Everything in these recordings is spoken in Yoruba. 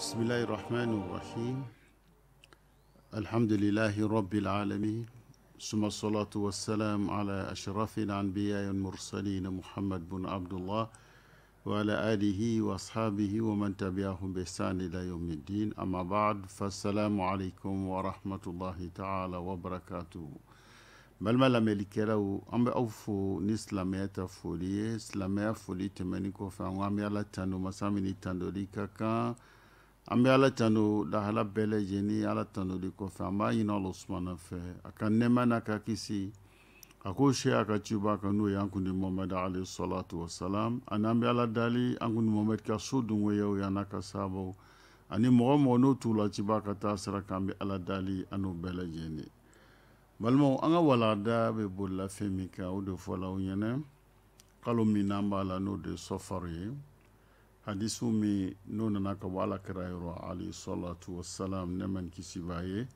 بسم الله الرحمن الرحيم الحمد لله رب العالمين ثم الصلاة والسلام على أشرف الأنبياء المرسلين محمد بن عبد الله وعلى آله وأصحابه ومن تبعهم بإحسان إلى يوم الدين أما بعد فالسلام عليكم ورحمة الله تعالى وبركاته بل ما لم bɛ أم أوفوا ni silamɛya ta foli ye silamɛya foli tɛmɛni kɔfɛ an ko an bɛ an be ala tando lahala bɛɛ lajɛlen ala tando de kɔfɛ an b'a ɲini ala sumana fɛ a ka nɛma n'a ka kisi a ko se a ka ciba kan n'o y'an e kundi mɔmɛd alayhi salatu wasalam ani an bɛ ala dali an kundi mɔmɛd ka so dungoyaw ye n'a ka saabaw ani mɔgɔ mɔgɔ n'o t'u ciba ka taa sira kan bɛ ala dali an n'o bɛɛ lajɛlen balimaw an ka walada bɛ bolila min kan o de fɔla aw ɲɛnɛ kalo min n'an b'a la n'o de sɔfaru ye hadisu min n'o nana ka bɔ ala kɛra yɔrɔ alayhi salatu wasalam nɛma ni kisi b'a ye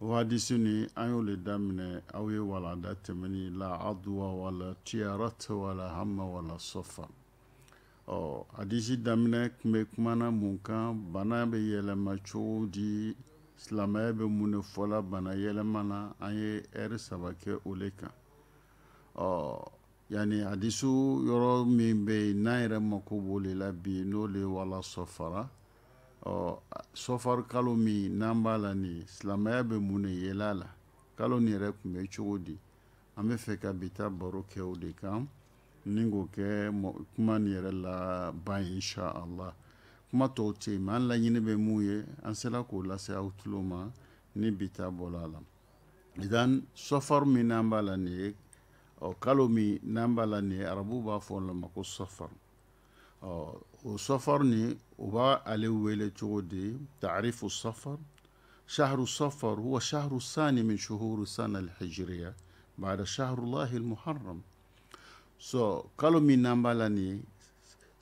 o hadisi ni an y'o le daminɛ aw ye walanda tɛmɛni la aduwa wala tiyarat wala hama wala sɔfa ɔ hadisi daminɛ tun bɛ kumana mun kan bana bɛ yɛlɛma cogo di silamɛya bɛ mun de fɔla bana yɛlɛma na an ye ɛri saba kɛ o le kan ɔ yani hadisu yɔrɔ min bɛ yen n'an yɛrɛ mako b'o de la bi n'o de wala sɔfara ɔ sɔfari kalo min n'an b'a la nin silamɛya bɛ mun de yɛlɛ a la kalo nin yɛrɛ tun bɛ cogo di an bɛ fɛ ka bi ta baro kɛ o de kan ni k'o kɛ kuma nin yɛrɛ la ban insha allah kuma tɔw tɛ yen mɛ an laɲini bɛ mun ye an sera k'o lase aw tulo ma ni bi ta bɔra a la idan sɔfari min n'an b'a la nin ye ɔ kalo mi n'an b'a la nin ye arabuw b'a fɔ o ma ko sɔfar ɔ o sɔfar nin u b'a ale wele cogo di taarifu sɔfar شهر صفر هو شهر الثاني من شهور السنة الهجرية بعد شهر الله المحرم so kalo mi n'an b'a la nin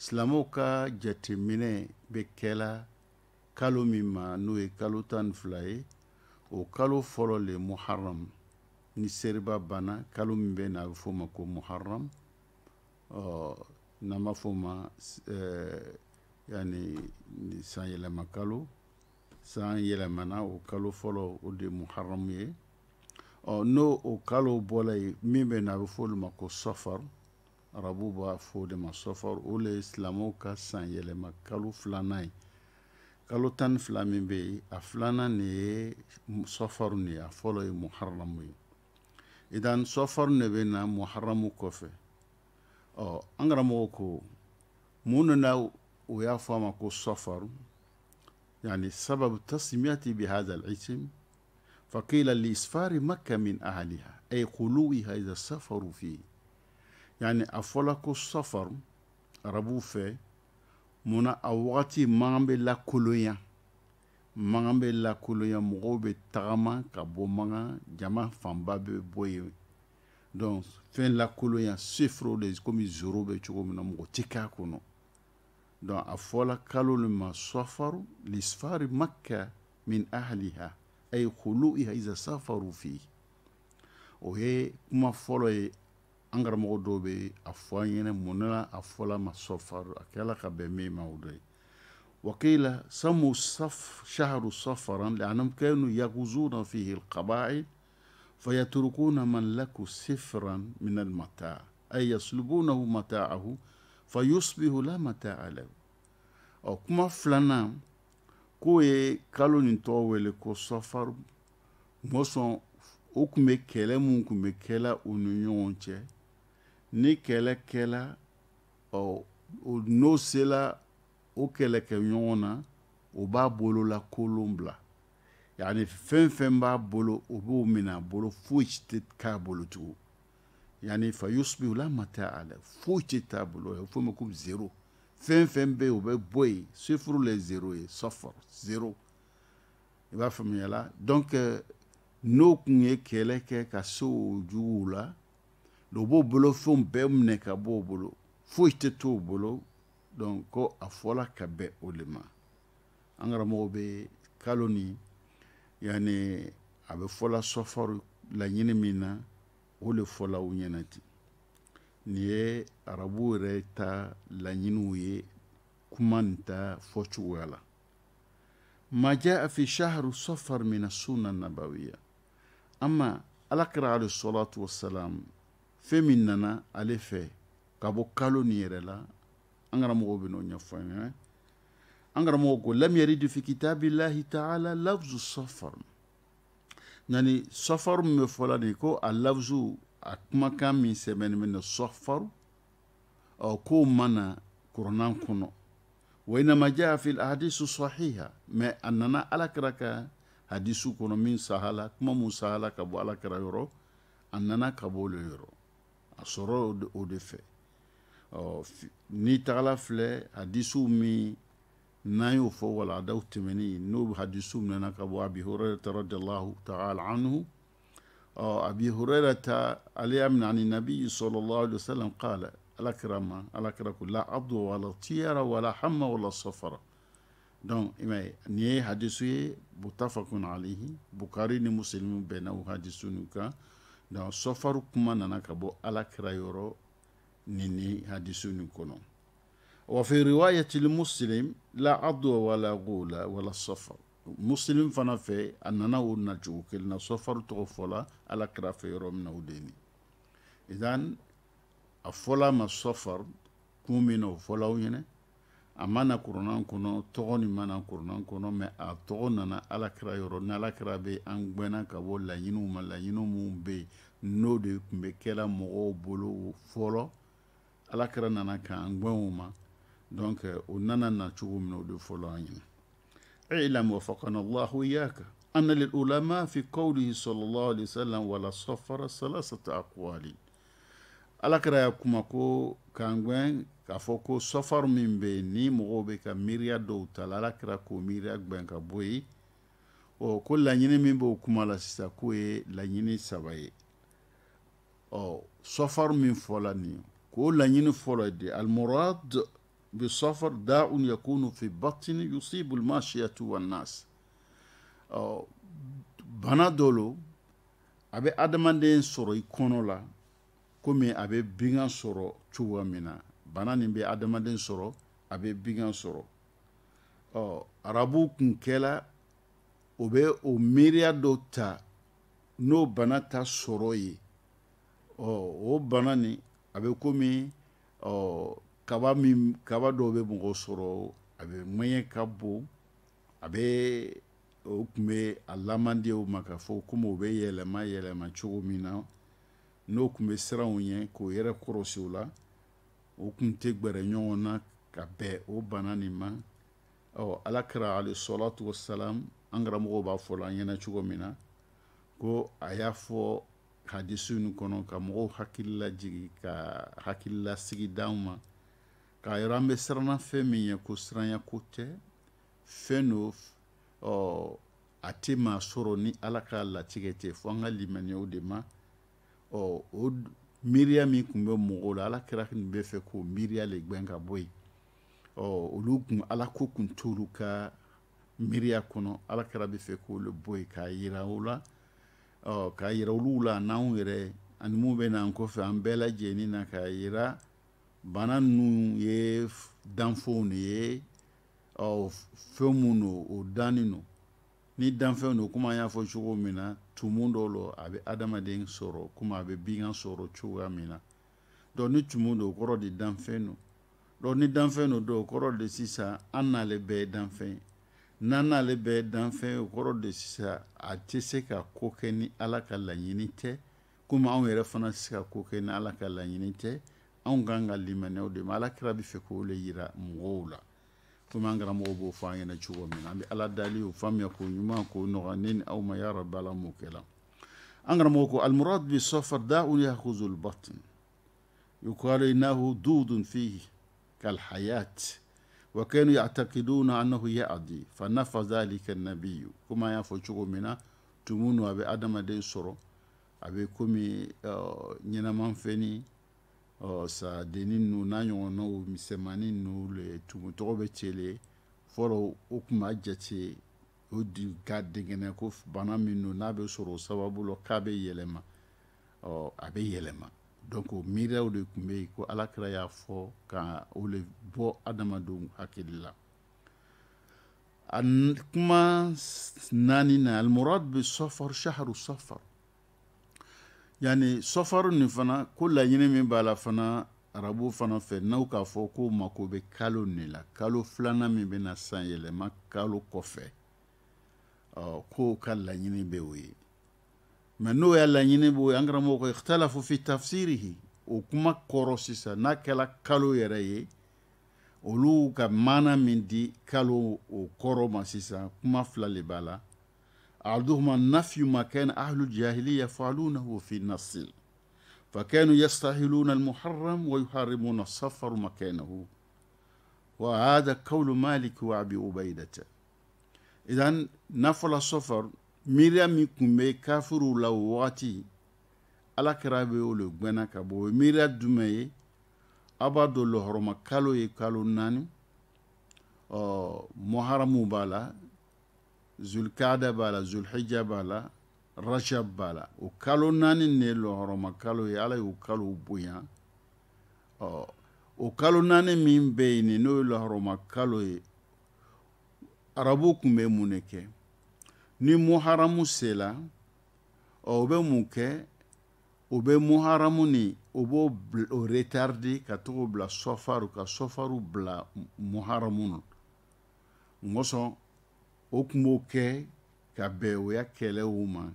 silamɛw ka jateminɛ bɛ kɛla kalo min ma n'o ye kalo tan ni fila ye o kalo fɔlɔ le muharamu ni seriba banna kalo min bɛ na a bɛ f'o ma ko muharam ɔ n'an b'a f'o ma ɛɛ yanni sanyɛlɛma kalo san yɛlɛmana o kalo fɔlɔ o de ye muharamu ye n'o o kalo bɔla yen min bɛ na a bɛ f'o de ma ko sɔfar arabuw b'a fɔ de ma sɔfar o de ye silamɛw ka sanyɛlɛma kalo filanan ye kalo tan fila min bɛ yen a filanan de ye sɔfaru de ye a fɔlɔ ye muharamu ye idan sɔfɔri ne bɛ na muharamu kɔfɛ ɔ an karamɔgɔ ko mun de la o y'a fɔ a ma ko sɔfɔri yani sababu tasmiyati bihada alisim فقيل لإسفار مكة من أهلها أي خلوها إذا سافروا فيه يعني أفولك السفر ربو في منا أوغتي مامبي لا كولويا mankan bɛ lakolonya mɔgɔw bɛ tagama ka bɔ mankan jama fanba bɛ bɔ yen donc fɛn lakolonya seforo de komi zoro bɛ cogo min na mɔgɔ tɛ k'a kɔnɔ donc a fɔla kalo le ma safaru lisfari makka min ahliha ay khulu'iha iza safaru fi o ye kuma fɔlɔ ye an karamɔgɔ dɔw bɛ a fɔ an ɲɛnɛ mun na a fɔla ma safaru a kɛla ka bɛn min ma o dɔ ye وقيل سموا الصف شهر صفرا لأنهم كانوا يغزون فيه القبائل فيتركون من لك سفرا من المتاع أي يسلبونه متاعه فيصبح لا متاع له أو كما فلنا كوي كالو نتوى لكو صفر موسون okume كلا mun كلا ونيون ني كلا كلا أو cɛ ni o ɲɔgɔn na o b'a bolo la kolon bila yani fɛn fɛn b'a bolo o b'o minɛ a bolo foyi si tɛ k'a bolo tugun yani fa yusufu la ma tɛ a la foyi tɛ t'a bolo o f'o ma ko zero fɛn fɛn bɛ yen o bɛ bɔ yen sefuru la zero ye sɔfɔr zero i b'a faamuya la donc n'o tun ye kɛlɛ kɛ ka se o juguw la o b'o bolo fɛnw bɛɛ minɛ ka bɔ o bolo foyi tɛ to bolo donc ko a fɔla ka bɛ o le ma an karamɔgɔ bɛ kalo ni yani a bɛ fɔla sɔfaru laɲini min na o le fɔla u ɲɛna ten nin ye arabu yɛrɛ ta laɲiniw ye kuma nin ta fɔcogoya la ma jaa fi shahru safar min asuna nabawiya ama alakira alayhi salatu wasalam fɛn min nana ale fɛ ka bɔ kalo nin yɛrɛ la an karamɔgɔw bɛ n'o ɲɛfɔ an ɲɛna an karamɔgɔ ko lam yaridu fi kitabillahi ta'ala lafzu safar yani safar min bɛ fɔla nin ko a lafzu a kumakan min sɛbɛnnen bɛ na safar ɔ k'o mana kuranna kɔnɔ wa inama jaa fi hadisu sahiha mɛ a nana alakira ka hadisu kɔnɔ min sahala kuma mun sahala ka bɔ alakira yɔrɔ a nana ka bɔ o le yɔrɔ a sɔrɔ o de fɛ n'i tagala filɛ hadisiw min n'an y'o fɔ waladaw tɛmɛni n'o hadisiw minɛna ka bɔ abi hurairata radiallahu taala anhu abi hurairata ale y'a minɛ ani nabiyi sallallahu alaihi wasallam qala ala kira ma ala kira ko la abdu wala tiyara wala hamma wala safara donc i m'a ye nin ye hadisu ye mutafakun alihi bukari ni muslimu bɛnna o hadisiw nin kan donc safaru kuma nana ka bɔ ala kira yɔrɔ nini hadisuni kono wa fi riwayati lmuslim la adwa wala gula wala safar muslim fana fɛ a nana o nacogo kelen na safar tɔgɔ fɔla ala kira fɛ yɔrɔ min na o de ni idan a fɔla ma safar kun min na o fɔla aw ɲɛnɛ a ma na kuranna kɔnɔ tɔgɔ nin ma na kuranna kɔnɔ mɛ a tɔgɔ nana ala kira yɔrɔ ni ala kira bɛ an gbɛnna ka bɔ laɲiniw ma laɲini minnu bɛ yen n'o de tun bɛ kɛla mɔgɔw bolo fɔlɔ alakira nana k'an gbɛnw ma donc o nana na cogo min na o de fɔlɔ an ɲɛna اعلم وفقنا الله إياك أن للعلماء في قوله صلى الله عليه وسلم ولا صفر ثلاثة أقوال alakira y'a kuma ko k'an gwɛn k'a fɔ ko sɔfaru min bɛ ni mɔgɔw bɛ ka miiriya dɔw ta la alakira k'o miiriya gwɛn ka bɔ yen ɔ ko laɲini min b'o kuma la sisan k'o ye laɲini saba ye ɔ sɔfaru min fɔla nin k'o laɲini fɔlɔ ye de almurad bisafar daun yakunu fi batini yusibu lmasiyatu wannas ɔ bana dɔ lo a bɛ adamaden sɔrɔ i kɔnɔ la komi a bɛ bingan sɔrɔ cogoya min na bana nin bɛ adamaden sɔrɔ a bɛ bingan sɔrɔ ɔ arabu kun kɛla o bɛ o miiriya dɔ ta n'o bana ta sɔrɔ ye ɔ o bana nin A be ou koumi, kava dobe moun gwo soro, a be mwenye kabbo, a be ou koume Allah mandi ou makafo, ou koume ou be yeleman, yeleman choukoumina, nou koume sra ou ye, kouye rep korosi ou la, ou koume tekbe renyon wana, kate ou banan iman, ou alakira alisolat wos salam, angram wou bafo la, yeleman choukoumina, kou a yafou, ka di kɔnɔ ka mɔgɔw hakilila jigi ka hakililasigi sigi ma k'a yɔrɔ an bɛ siranna fɛn min ye ko siranya ko tɛ fɛn do ɔ a tɛ maa sɔrɔ ni ala ka latigɛ tɛ fo an ka limaniyaw de ma ɔ o miiriya min tun bɛ mɔgɔw la ala kɛra tun be fɛ k'o miiriya le gbɛn ka bɔ yen ɔ olu tun ala ko tun t'olu ka miiriya kɔnɔ ala kɛra bɛ fɛ k'olu bɔ yen k'a yira o la ɔ k'a yira olu la n'anw yɛrɛ ani mun bɛ n'an kɔfɛ an bɛɛ lajɛlen na k'a yira bana ninnu ye danfɛnw de ye fɛn mun don o dannen don ni danfɛnw don komi an y'a fɔ cogo min na tumu dɔw la a bɛ adamaden sɔrɔ komi a bɛ bingan sɔrɔ cogoya min na dɔnku ni tumu don o kɔrɔ de danfɛn don dɔnku ni danfɛn don o kɔrɔ de sisan an n'ale bɛɛ ye danfɛn ye n'an n'ale bɛ danfɛn o kɔrɔ de sisan a tɛ se ka ko kɛ ni ala ka laɲini tɛ komi anw yɛrɛ fana tɛ se ka ko kɛ ni ala ka laɲini tɛ anw kan ka limaniyaw de ma ala kira bɛ fɛ k'o le yira mɔgɔw la komi an karamɔgɔ b'o fɔ an ɲɛna cogo min na an bɛ ala dali o faamuya k'o ɲuman k'o nɔgɔya ne ni aw ma ya bala ala m'o kɛ la an karamɔgɔ ko almurad bi safar y'a yahuzul batn yuqalu innahu dudun fihi kalhayat وكانوا يعتقدون أنه يأدي فنفى ذلك النبي كما mina شغو منا تمونو أبي أدم دي سورو أبي كومي نينا منفني sa denin nu n'a ɲɔgɔnnaw misɛmanin nu le tugutɔgɔ bɛ cele fɔlɔ u kun b'a jate o di ko bana min nu n'a bɛ sɔrɔ sababu lɔ kabe bɛ yɛlɛma ɔ uh, a bɛ yɛlɛma donc miiriyaw de tun be yen ko alakira y'a fɔ ka o le bɔ adamadenw hakili la a kuma naani na almurad be sɔfar shahru sɔfar yani sɔfaru nin fana ko laɲini min b'a la fana arabu fana fɛ n'aw k'a fɔ ko mako be kalo nin la kalo filanan min bena san yɛlɛma kalo kɔfɛ ɔ ah, k'o ka laɲini be o ye mɛ n'o y'a laɲini bo an karamɔgɔ ko ikhtalafu fi tafsirihi o kuma kɔrɔ sisan n'a kɛla kalo yɛrɛ ye olu ka mana min di kalo o kɔrɔ ma sisan kuma fila le b'a la ahaduhuma nafyu ma kana ahlu jahiliya yafalunahu fi nasi فكانوا يستحلون المحرم ويحرمون الصفر مكانه وهذا قول مالك وابي عبيده اذا نفل الصفر miiriya min tun bɛ kafiriw la o wagati ala kɛra bɛ o le gwɛnna ka bɔ o ye miiriya jumɛn ye aw b'a dɔn lɔhɔrɔma kalo ye kalo naani ɔ mɔharamu b'a la zulikada b'a la zulihija b'a la rajab b'a la o kalo naani ne ye lɔhɔrɔma kalo ye ala y'o kalow bonya ɔ o kalo naani min bɛ yen n'o ye lɔhɔrɔma kalo ye arabuw tun bɛ mun de kɛ ni muharamu sela ɔ o bɛ mun kɛ o bɛ muharamu ni o b'o o retarde ka to bila sɔfaru ka sɔfaru bila muharamu na ŋɔsɔn o tun b'o kɛ ka bɛn o ya kɛlɛw ma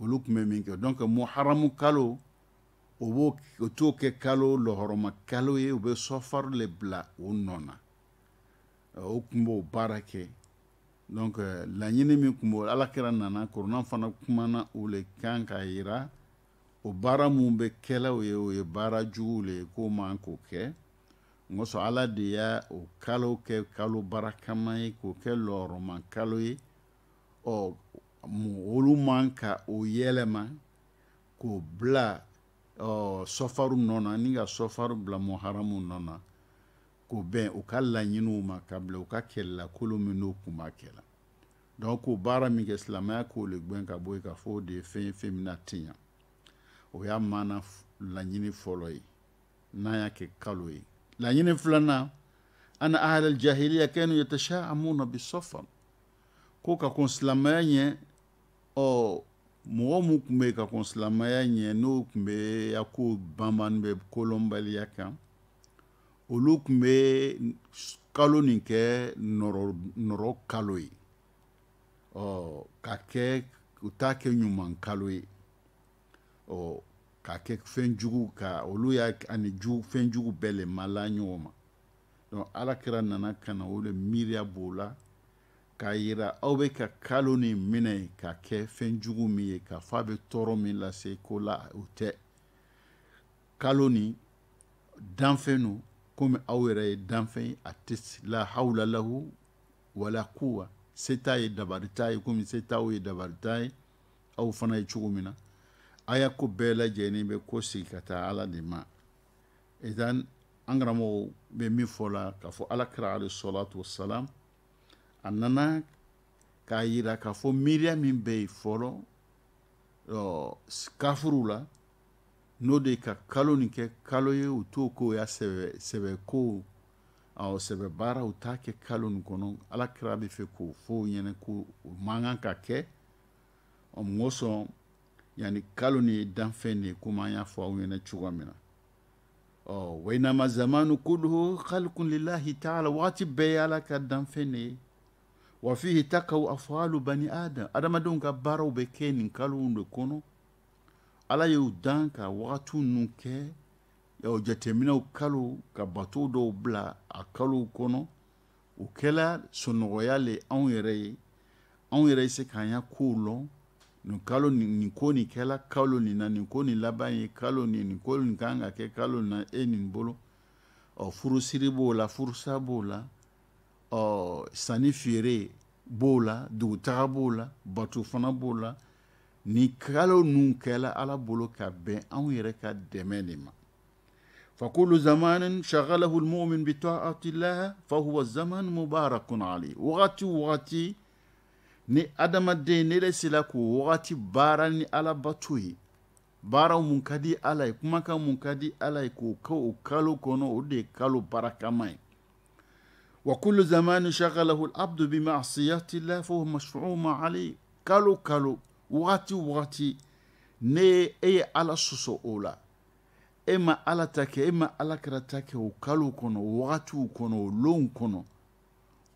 olu tun bɛ min kɛ donc muharamu kalo o b'o o t'o kɛ kalo lɔhɔrɔma kalo ye o bɛ sɔfaru le bila o nɔ na o tun b'o baara kɛ donc euh, laɲini min kun b'o alakira nana korona fana kumana o le kan k'a yira o baara min bɛ kɛlaw ye o ye baara juguw le ye k'o man k'o kɛ n kosɔn ala de y'a o kalo kɛ kalo barakaman ye k'o kɛ lɔrɔman kalo ye ɔ olu man ka o yɛlɛma k'o bila ɔ sɔfaru nɔ na ni ka sɔfaru bila mɔharamu nɔ na Kou ben, ou ka lanyin ou ma kable, ou ka kella, koulou menou kou ma kella. Dan ou kou bara minge slamaya kou li gwen kabou e ka foudi, fèm fèm natinya. Ou ya manan lanyini foloi, nanya ke kaloi. Lanyini flana, an a halil jahili ya ken ou yete chè, amou nan bi sofam. Kou kakonslamaya nye, ou mou mou kou me kakonslamaya nye, nou kou mbe ya kou baman be koulou mbali ya ken, olu tun bɛ kalo nin kɛ nɔrɔ nɔrɔ kalo ye ɔ ka kɛ u t'a kɛ ɲuman kalo ye ɔ k'a kɛ fɛnjugu ka olu y'a ani ju fɛnjugu bɛɛ lɛma la ɲɔgɔn ma donc alakira nana ka na o de miiriya b'o la k'a yira aw bɛ ka kalo nin minɛ ka kɛ fɛnjugu min ye k'a fɔ a bɛ tɔɔrɔ min lase ko la o tɛ kalo nin danfɛn don komi aw yɛrɛ ye danfɛn ye a tɛ la hawla lahu wala kuwa se t'a ye dabari t'a ye komi se t'aw ye dabari t'a ye aw fana ye cogo min na a y'a ko bɛɛ lajɛlen bɛ ko sigi ka taa ala de ma idan an karamɔgɔ bɛ min fɔ la k'a fɔ ala kira ale sɔlatu salam a nana k'a yira k'a fɔ miiriya min bɛ yen fɔlɔ kafuru la n'o de ka kalo nin kɛ kalo ye u t'o ko ya sɛbɛ sɛbɛ ko awɔ sɛbɛ baara u t'a kɛ kalo nin kɔnɔ ala kira bɛ fɛ k'o fɔ o ko o man kan ka kɛ o mɔsɔn yanni kalo nin ye danfɛn de ye komi an y'a fɔ aw ɲɛnɛ cogoya min na ɔ zamanu kuluhu khalikun lillahi ta'ala waati bɛɛ ye ala ka danfɛn de ye wa fihi takaw afalu bani adam adamadenw ka baaraw bɛ kɛ nin kalo de kɔnɔ ala y'u dan ka wagatiw nu kɛ o jateminɛw kalo ka bato dɔw bila a kalow kɔnɔ o kɛla sɔnɔgɔya le anw yɛrɛ ye anw yɛrɛ ye se k'an ya kow lɔn nin kalo nin ko nin kɛla kalo nin na nin ko nin laban ye kalo nin nin ko nin kan ka kɛ kalo nin na e nin bolo ɔ furusiri b'o la furusa b'o la ɔ sanni feere b'o la dugutaga b'o la bato fana b'o la ni kalo nun kɛla ala bolo ka bɛn anw yɛrɛ ka dɛmɛ de ma فكل زمان شغله المؤمن بطاعة الله فهو الزمن مبارك عليه وغتي وغتي ni adamaden ne de sila k'o wagati baara ni ala bato ye baaraw mun ka di ala ye kumakan mun ka di ala ye k'o kɛ o kalo kɔnɔ o de ye kalo barakama ye wa kullu zamani shagalahu labdu bimasiyati llah fahuwa mashfuu ma alayh kalo kalo wagati wagati ne e ye ala sɔsɔ o la e ma ala ta kɛ e ma ala kɛra ta kɛ o kalow kɔnɔ o wagatiw kɔnɔ o loonw kɔnɔ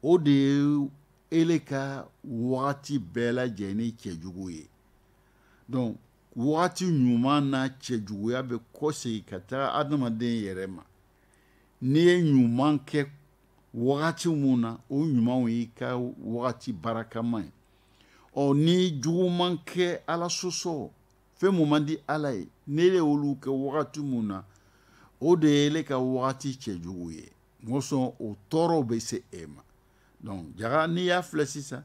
o de ye ele ka wagati bɛɛ lajɛlen cɛjugu ye donc wagati ɲuman n'a cɛjuguya bɛ kɔsegi ka taga adamaden yɛrɛ ma n'i ye ɲuman kɛ wagati mun na o ɲumanw y'i ka wagati barakama ye ɔ ni juguman kɛ ala sɔsɔ fɛn mun man di ala ye ne le y'olu kɛ wagati mun na o de ye ne ka wagati cɛjugu ye mɔsɔn o tɔɔrɔw bɛ se e ma donc jaga n'i y'a filɛ sisan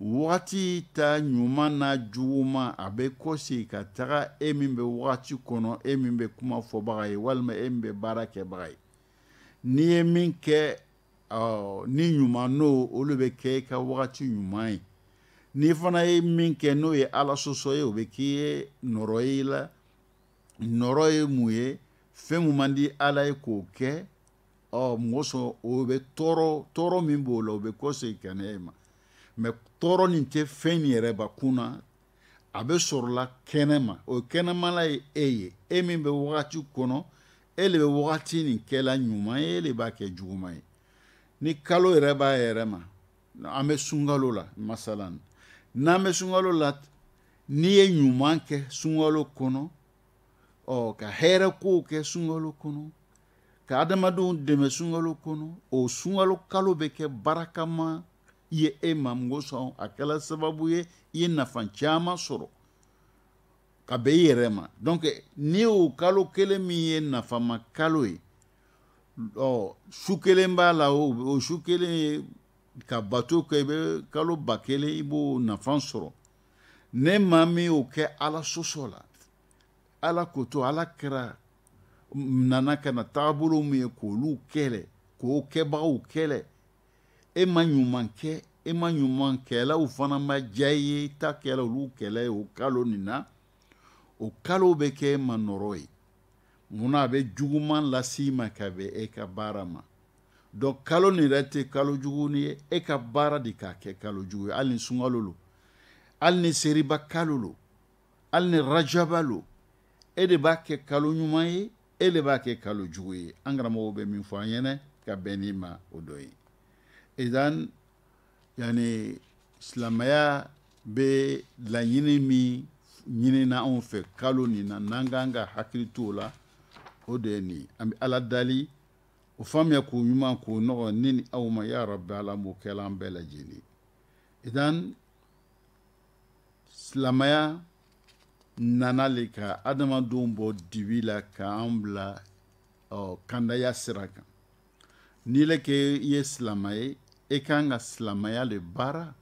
wagati ta ɲuman n'a juguman a bɛ kɔsegi ka taga e min bɛ wagati kɔnɔ e min bɛ kuma fɔbaga ye walima e min bɛ baara kɛbaga ye n'i ye min kɛ ɔ ni ɲuman n'o olu bɛ kɛ i ka wagati ɲuman ye n'i fana ye min kɛ n'o ye ala sɔsɔ ye o bɛ k'i ye nɔrɔ ye i la nɔrɔ ye mun ye fɛn mun man di ala ye k'o kɛ ɔ mɔgɔ sɔn o bɛ tɔɔrɔ tɔɔrɔ min b'o la o bɛ kɔsegin ka ne ma mɛ tɔɔrɔ nin tɛ fɛn nin yɛrɛ bakun na a bɛ sɔrɔla kɛnɛma o kɛnɛmala ye e ye e min bɛ wagati kɔnɔ e le bɛ wagati nin kɛla ɲuman ye e le b'a kɛ juguman ye ni kalo yɛrɛ b'a yɛrɛ ma an bɛ sunkalo la masalan n'an bɛ sunkalo la n'i ye ɲuman kɛ sunkalo kɔnɔ ɔ ka hɛrɛ kow kɛ sunkalo kɔnɔ ka adamadenw dɛmɛ sunkalo kɔnɔ o sunkalo kalo bɛ kɛ barakama ye e ma n kosɔn a kɛla sababu ye i ye nafa caman sɔrɔ ka bɛn i yɛrɛ ma donc ni e. o kalo kelen min ye nafama kalo ye ɔ su kelen b'a la o su kelen ye ka bato kɛ i bɛ kalo ba kelen i b'o nafa sɔrɔ ne maa min y'o kɛ ala sɔsɔ la ala koto ala kɛra nana ka na taabolo min ye k'olu kɛlɛ k'o kɛbagaw kɛlɛ e ma ɲuman kɛ e ma ɲuman kɛlaw fana ma diya i ye i ta kɛla olu kɛlɛ ye o kalo nin na o kalo bɛ kɛ e ma nɔrɔ ye munna a bɛ juguman lase i ma ka bɛn e ka baara ma donc kalo nin yɛrɛ tɛ kalo jugu ni ye e ka baara de k'a kɛ kalo jugu ye hali ni sunkalo lo hali ni seriba kalo lo hali ni rajaba lo e de b'a kɛ kalo ɲuman ye e de b'a kɛ kalo jugu ye an karamɔgɔw bɛ min fɔ an ɲɛnɛ ka bɛn n'i ma o dɔ ye idan yani silamɛya bɛ laɲini min ɲinina anw fɛ kalo nin na n'an kan ka hakili to o la o de ye nin an bɛ ala dali o faamuya k'u ɲuman k'u nɔgɔ ne ni aw ma ya rabbi ala m'o kɛla an bɛɛ lajɛlen idan silamaya nana le ka adamadenw bɔ dibi la k'an bila ɔ kandaya sira kan n'i le ke i ye silama ye i kan ka silamaya le baara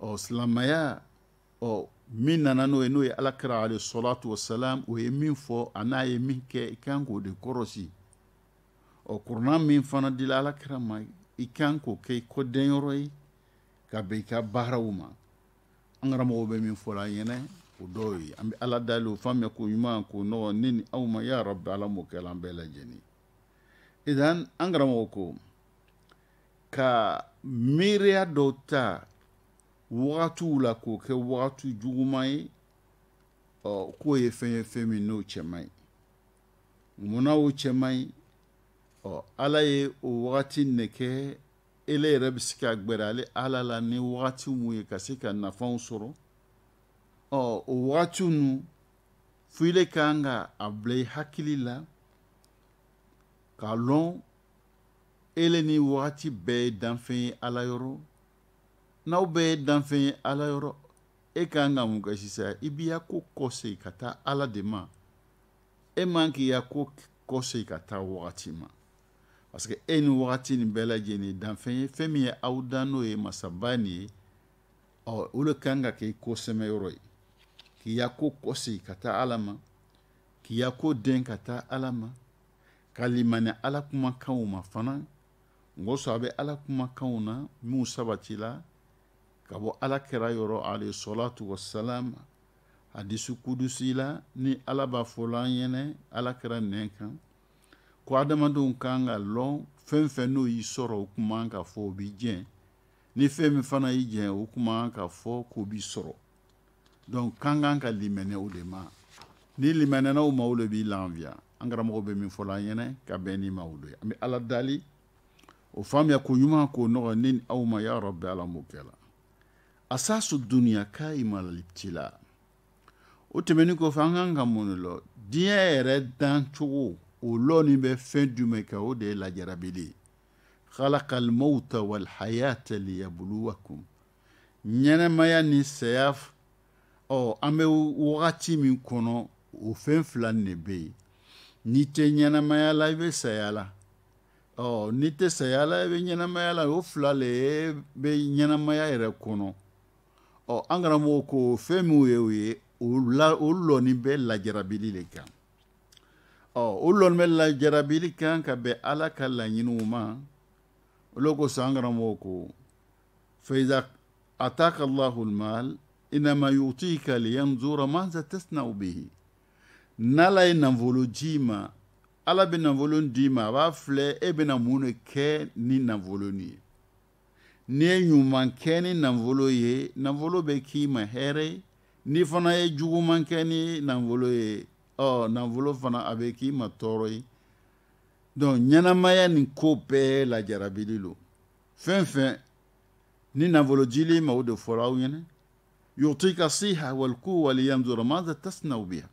ɔ silamaya ɔ min nana n'o ye n'o ye alakira alayhi salatu wasalam o ye min fɔ a n'a ye min kɛ i kan k'o de kɔrɔsi ɔ kuruna min fana dila alakira ma i kan k'o kɛ i ko denyɔrɔ ye ka bɛn i ka baaraw ma an karamɔgɔw bɛ min fɔla an ɲɛnɛ o dɔw ye an bɛ ala dali o fan bɛɛ ko ɲuman ko nɔgɔ ne ni aw ma ya rabi ala m'o kɛ an bɛɛ lajɛlen idan an karamɔgɔ ko ka miiriya dɔw ta wagatiw la k'o kɛ wagati juguman ye uh, ɔ k'o ye fɛn ye fɛn min n'o cɛ man ɲi munna o cɛ man ɲi ɔ ala ye o wagati ne kɛ ele yɛrɛ bɛ se ka gbɛrɛ ale ala la ni wagati mun ye ka se ka nafanw sɔrɔ ɔ o wagatiw nu fo ile kan ka a bila i hakili la k'a lɔn ele ni wagati bɛɛ ye danfɛn ye ala yɔrɔ n'aw bɛɛ ye danfɛn ye ala yɔrɔ e kan ka mun kɛ sisan i b'i ya ko kɔsegin ka taa ala de ma e man k'i ya ko kɔsegin ka taa wagati ma parce que e ni wagati nin bɛɛ lajɛlen danfɛn ye fɛn min ye aw dan n'o ye masaba nin ye ɔ o le e kan ka k'i ko sɛmɛyɔrɔ ye k'i ya ko kɔsegi ka taa ala ma k'i ya ko den ka taa ala ma ka limani ala kumakanw ma fana ngosɔ a bɛ ala kumakanw na minnu sabatila ka bɔ ala kɛra yɔrɔ alayhi salatu wasalam hadisi kudusi la ni ala b'a fɔla an ɲɛnɛ ala kɛra nɛn kan ko adamadenw kan ka lɔn fɛn fɛn n'o y'i sɔrɔ o kuma kan ka fɔ o b'i jɛn ni fɛn min fana y'i jɛn o kuma kan ka fɔ k'o b'i sɔrɔ donc kan kan ka limɛnɛ o de ma ni limɛnɛna o ma o de b'i lanfiya an karamɔgɔ bɛ min fɔ la an ɲɛnɛ ka bɛn ni ma o do ye an bɛ ala dali o faamuya ko ɲuman k'o nɔgɔ ne ni aw ma ya rabbi ala m'o kɛ la asasu duniya kaimalibtila o tɛmɛnin kɔfɛ an kan ka mun de lɔ diɲɛ yɛrɛ dancogo o lɔnni bɛ fɛn jumɛn kan o de ye lajarabili ye khalaqal mawta wal hayata liyabluwakum ɲɛnɛmaya ni saya ɔ an bɛ wagati min kɔnɔ o fɛn fila nin de bɛ yen n'i tɛ ɲɛnɛmaya la i bɛ saya la ɔ n'i tɛ saya la i bɛ ɲɛnɛmaya la o fila le bɛ ɲɛnɛmaya yɛrɛ kɔnɔ ɔ an karamɔgɔ ko fɛn min ye o ye o la o lɔnni bɛ lajarabili de kan ɔ o lɔni bɛ lajarabili kan ka bɛn ala ka laɲiniw ma o lo kosɔn an karamɔgɔ ko faiza ataka allahu lmal inama yutika liyanzura maza tasnau bihi n'ala ye nanfolo ji ma ala bɛ nanfolo d'i ma a b'a filɛ e bɛna mun de kɛ ni nanfolo nin ye n'i ye ɲuman kɛ ni nanfolo ye nanfolo bɛ k'i ma hɛrɛ n'i fana ye juguman kɛ ni nanfolo ye ɔ nafolo fana a bɛ k'i ma tɔɔrɔ ye dɔnku ɲɛnamaya nin ko bɛɛ lajarabili lo fɛn fɛn ni nafolo jili ma o de fɔra aw ɲɛna yutika siha walku waliyamzura maza tasnaw biha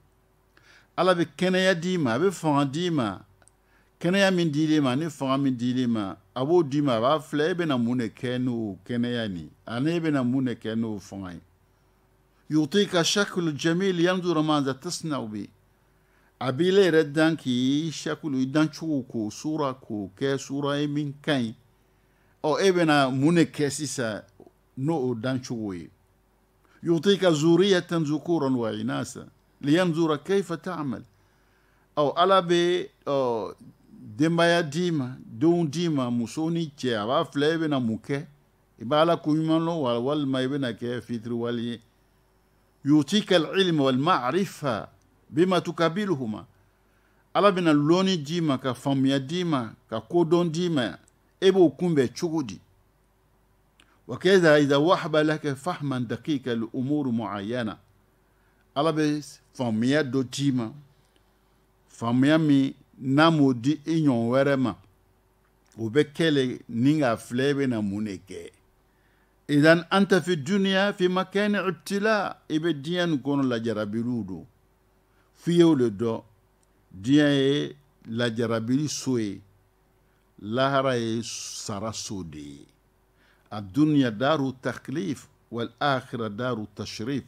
ala bɛ kɛnɛya d'i ma a bɛ fanga d'i ma kɛnɛya min dili ma ani fanga min dili ma a b'o d'i ma a b'a filɛ e bɛna mun de kɛ n'o kɛnɛya nin ani e bɛna mun de kɛ n'o fanga ye yutika shakulu jamil yanzura maza tasnaw biha a b'ile yɛrɛ dan k'i shakulu i dancogo k'o sura k'o kɛ sura ye min ka ɲi ɔ e bɛna mun de kɛ sisan n'o o dancogo ye yutika zuriyatan e zukuran wa inasa liyanzura kaifa ta'mal ɔ ala bɛ ɔ denbaya d'i ma denw d'i ma muso ni cɛ a b'a filɛ e bɛna mun kɛ e i b'a ala koɲuman dɔn walima i e bɛna kɛ fitiriwali ye yutika alilma walmarifa bima tukabiluhuma ala bena loni d'i ma ka faamuya d'i ma ka kodon d'i ma e b'o kunbɛn cogo di wa iza wahaba laka fahman dakika li umuru muayana ala be faamuya dɔ d'i ma faamuya min n'a m'o di i ɲɔn wɛrɛ ma o bɛ kɛlɛ ni k'a filɛ i bena mun kɛ idan an fi duniya fi makani ibtila i be diɲɛ nin kɔnɔ lajarabiliw don fiyew le dɔ diɲɛ ye lajarabili so ye lahara ye sara so de ye a duniya daaru taklif wal akhira daaru tashrif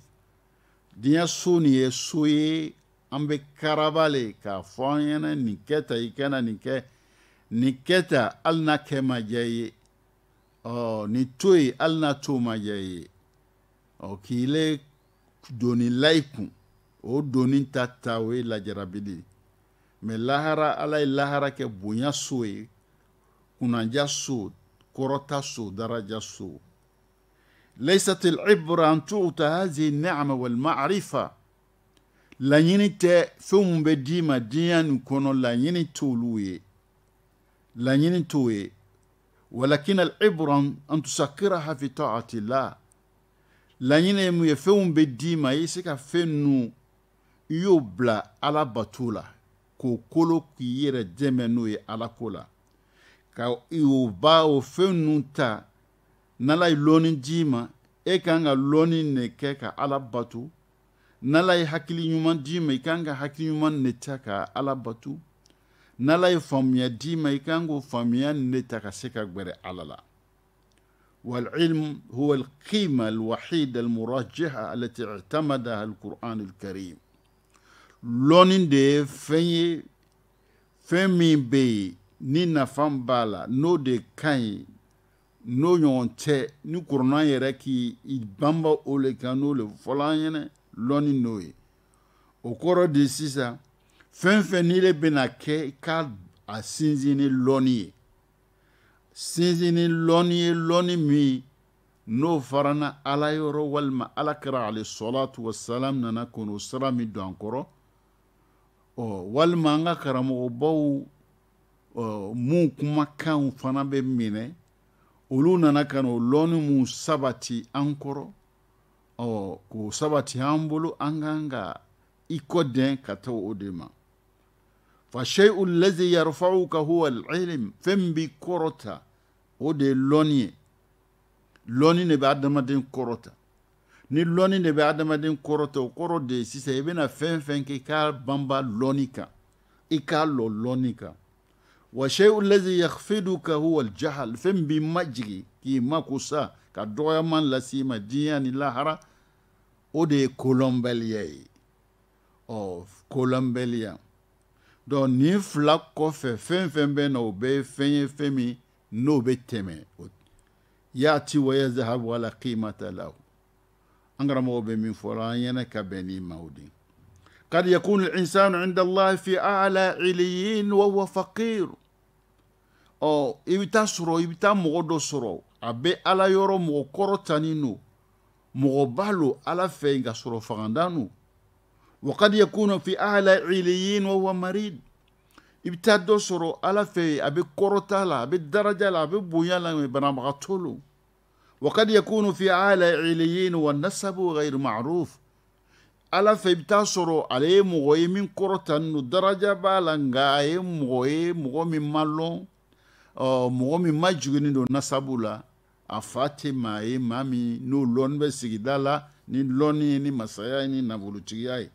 diɲɛ so nin ye so ye an bɛ karaba le k'a fɔ an ɲɛna nin kɛ tan i kana nin kɛ nin kɛ tan hali n'a kɛ ma diya i ye ɔ nin to yen hali n'a to ma diya i ye ɔ k'i le don layi kun o donni ta ta o ye lajarabili mɛ lahara ala ye lahara kɛ bonya so ye kunnanja so kɔrɔta so daraja so laysat libra an tuuta hazihi niama walmarifa laɲini tɛ fɛn mun bɛ d'i ma diɲa nin kɔnɔ laɲini t'olu ye laɲini t'o ye walakin alibra an tusakiraha fi taati la laɲini ye mu ye fɛn mun bɛ d'i ma i se ka fɛn nu i y'o bila ala bato la k'o kolo k'i yɛrɛ dɛmɛ n'o ye ala ko la ka o ba o fɛn nu ta n'ala ye lɔnni d'i ma e kan ka lɔnni ne kɛ ka ala bato n'ala ye hakili ɲuman d'i ma i kan ka hakili ɲuman ne ta ka ala bato n'ala ye faamuya d'i ma i kan k'o faamuya ne ta ka se ka gwɛrɛ ala la والعلم هو القيمة الوحيدة المرجحة التي اعتمدها القرآن الكريم Lonin de fenye, fen mi beyi, nin na fan bala, nou de kanyi, nou yon te, nou kournanyere ki id bamba ou le kanou le folanyene, lonin nouye. Okoro desisa, fen fen nile benake, kad a sinzini loniye. Sinzini loniye, loni mi, nou farana alayoro walma alakera ale solat wa salam nanakono salamidwa ankoron. ɔ walima an ka karamɔgɔbaw ɔ mun kumakanw fana bɛ minɛ olu nana ka o lɔnni mun sabati an kɔrɔ ɔ k'o sabati an bolo an kan ka i kɔ dɛn ka ta o de ma fasheyu lazi ka huwa alilm fɛn b'i kɔrɔta o de ye lɔnni ye lɔnni de bɛ adamaden kɔrɔta ni lɔnni de bɛ adamaden kɔrɔtɔ o kɔrɔ de ye sisan i bɛna fɛn fɛn kɛ i k'a banba lɔnni kan i k'a lɔ lɔnni kan wa seyidu lɛzi yafidu ka huwa jahal fɛn min b'i majigi k'i mako sa ka dɔgɔyama lase i ma diɲɛ ni lahara o de ye kolɔnbaliya ye ɔ kolɔnbaliya donc nin fila kɔfɛ fɛn fɛn bɛ na o bɛɛ ye fɛn ye fɛn min n'o bɛ tɛmɛ yaati wa yazahabu ala qimata lahu an karamɔgɔw bɛ min fɔra an ɲɛna ka bɛn ni maaw de kad yakunu linsanu inda allahi fi ala iliyin wahuwa fakir ɔ i bɛ taa sɔrɔ i bɛ taa mɔgɔ dɔ sɔrɔ a bɛ ala yɔrɔ mɔgɔ kɔrɔ tanin no mɔgɔba lo ala fɛ nka sɔrɔ fagandan no wakad yakunu fi ala iliyin wahuwa marid i bɛ taa dɔ sɔrɔ ala fɛ a bɛ kɔrɔta la a bɛ daraja la a bɛ bonya la banabagatɔ lo وقد يكون في أعلى عليين والنسب غير معروف ala fɛ i bɛ taa sɔrɔ ale ye mɔgɔ ye min kɔrɔta nɔ daraja b'a la nka a ye mɔgɔ ye mɔgɔ min ma lɔn ɔ mɔgɔ min ma jiginnen don nasabu la a fa tɛ maa ye maa min n'o lɔnni bɛ sigida la ni lɔnni ye ni masaya ye ni nafolotigiya ye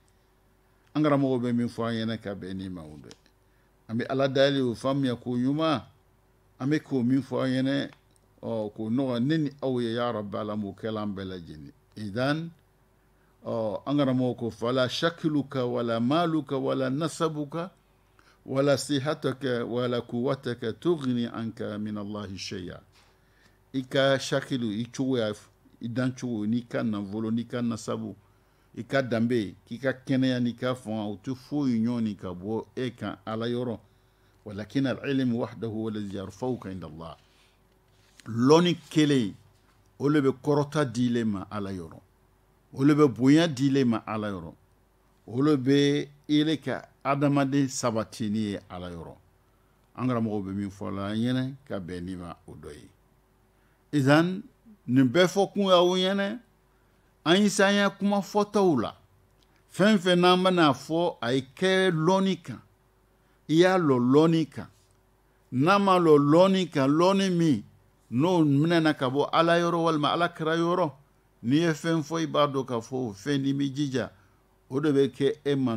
an karamɔgɔw bɛ min fɔ an ɲɛna ka bɛn nin ma o dɛ an bɛ ala dayɛlɛ o faamuya ko ɲuman an bɛ k'o min fɔ an ɲɛna ɔ k'o nɔgɔya ne ni aw ye ya rabi ala m'o kɛla an bɛɛ lajɛlen idan ɔ an karamɔgɔ ko fala shakiluka wala maluka wala nasabuka wala sihataka wala kuwataka tughni anka min allahi shay'a i ka shakilu i cogoya i dancogo n'i ka nanfolo n'i ka nasabu i ka danbe k'i ka kɛnɛya n'i ka fanga u tɛ foyi ɲɔni ka bɔ e kan ala yɔrɔ walakin alilm wahdahu walazi yarfauka inda allah lɔnni kelen o le bɛ kɔrɔta di ma ala yɔrɔ o le bɛ bonya di le ma ala yɔrɔ o le bɛ i ka adamaden sabatini ye ala yɔrɔ an karamɔgɔw bɛ min fɔ la ɲɛnɛ ka bɛn ni ma o dɔ ye izan nin bɛɛ fɔ kun y'aw ɲɛnɛ an ye se ya kuma fɔtaw la fɛn fɛn n'an bɛna fɔ a ye kɛ lɔnni kan i y'a lɔ lɔnni kan n'a ma lɔ lɔnni kan lɔnni min n'o minɛna ka bɔ ala yɔrɔ walima ala kira yɔrɔ n'i ye fɛn fɔ i b'a dɔn k'a fɔ o fɛn n'i m'i jija o de bɛ kɛ e ma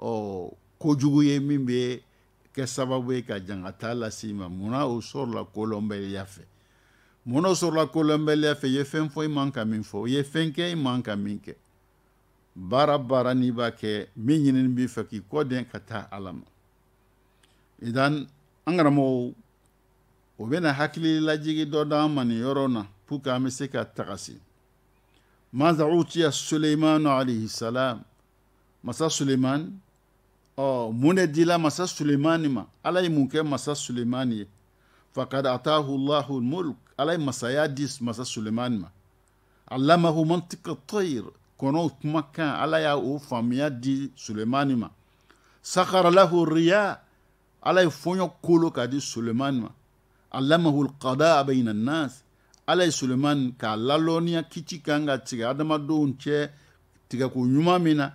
ɔ kojugu ye min bɛ kɛ sababu ye ka jankata lase i ma munna o sɔrɔla kolɔnbɛliya fɛ munna o sɔrɔla kolɔnbɛliya fɛ i ye fɛn fɔ i man ka min fɔ i ye fɛn kɛ i man ka min kɛ baara baara n'i b'a kɛ min ɲinini b'i fɛ k'i kɔdɛn ka taa ala ma idan an karamɔgɔw o bena hakili lajigi dɔ d'an ma nin yɔrɔ na pour que an be se ka tagasi maza utiya suleimanu alayhisalam masa suleiman ɔ mun de dila masa suleimani ma ala ye mun kɛ masa suleimani ye fakad atahu llahu lmulk ala ye masaya di masa suleimani ma allamahu mantika tayr kɔnɔw kumakan ala y'a o faamuya di suleimani ma sakara lahu riya ala ye fɔɲɔ kolo k'a di suleimani ma alamahu alqada bayna annas ala ye suleman k'a lalɔniya kici kan ka tigɛ adamadenw cɛ tigɛko ɲuman min na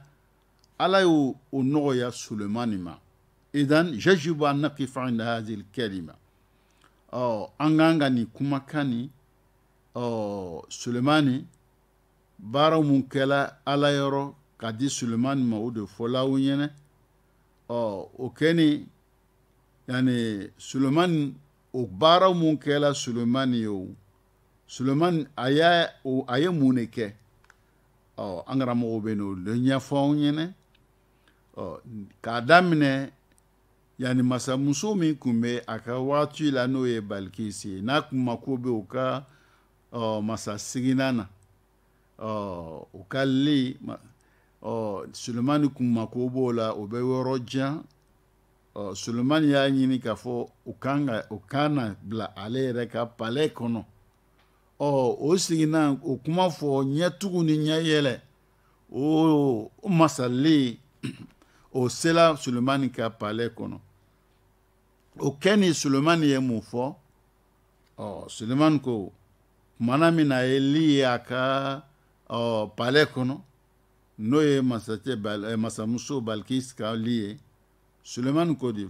ala y'o o nɔgɔya sulemani ma idan yajibu an naqifa inda hadhihi alkalima ɔ an kan ka nin kumakan nin ɔ sulemani baara mun kɛla ala yɔrɔ ka di sulemani ma o de fɔla aw ɲɛnɛ ɔ o kɛ ni yani sulemani o baara mun kɛra solomani ye o solomani a y'a o a ye mun de kɛ ɔ an karamɔgɔw bɛ n'o de ɲɛfɔ anw ɲɛnɛ ɔ k'a daminɛ yanni masamuso min tun bɛ a ka waati la n'o ye balikisi ye n'a kun mako bɛ o ka ɔ masa seginna na ɔ o ka le ɔ solomani kun mako b'o la o bɛ yɔrɔ jan ɔ solomani y'a ɲini k'a fɔ u kan ka u kan na bila ale yɛrɛ ka palɛ kɔnɔ ɔ o seginna o kuma fɔ ɲɛtugu ni ɲɛyɛlɛ o masalen o sela solomani ka palɛ kɔnɔ o kɛni solomani ye mun fɔ ɔ solomani ko kumana min na a ye li ye a ka ɔ palɛ kɔnɔ n'o ye masakɛ bal masamuso balikisi ka li ye suleiman ko hivyo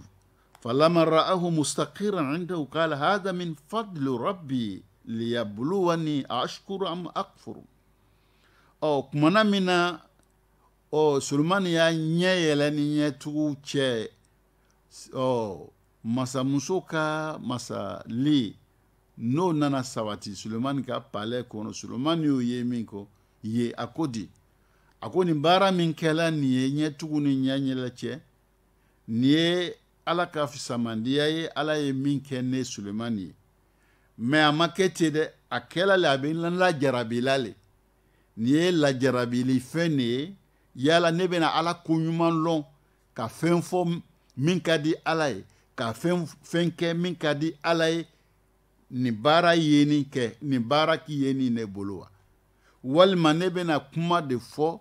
falama raahu mustaqiran indahu qala hadha min fadli rabbi liyabluwani ashkuru am akfuru ɔ kumana min na ɔ suleiman y'a ɲɛ yɛlɛ ni ɲɛtuguw cɛ ɔ masamuso ka masali n'o nana sabati suleiman ka palɛ kɔnɔ suleiman y'o ye min ye a ko di a ko nin baara min kɛla nin ye ɲɛtugu ni ɲɛ ɲɛlɛ cɛ nin ye ala ka fisamandiya ye ala ye min kɛ ne sulemani ye mɛ a ma kɛ ten dɛ a kɛla le a bɛ n lajarabila le nin ye lajarabilifɛn de ye yala ne bɛna ala koɲuman lɔn ka fɛn fɔ min ka di ala ye ka fɛn fɛn kɛ min ka di ala ye nin baara yeni kɛ nin baara k'i ye nin ne bolo wa walima ne bɛna kuma de fɔ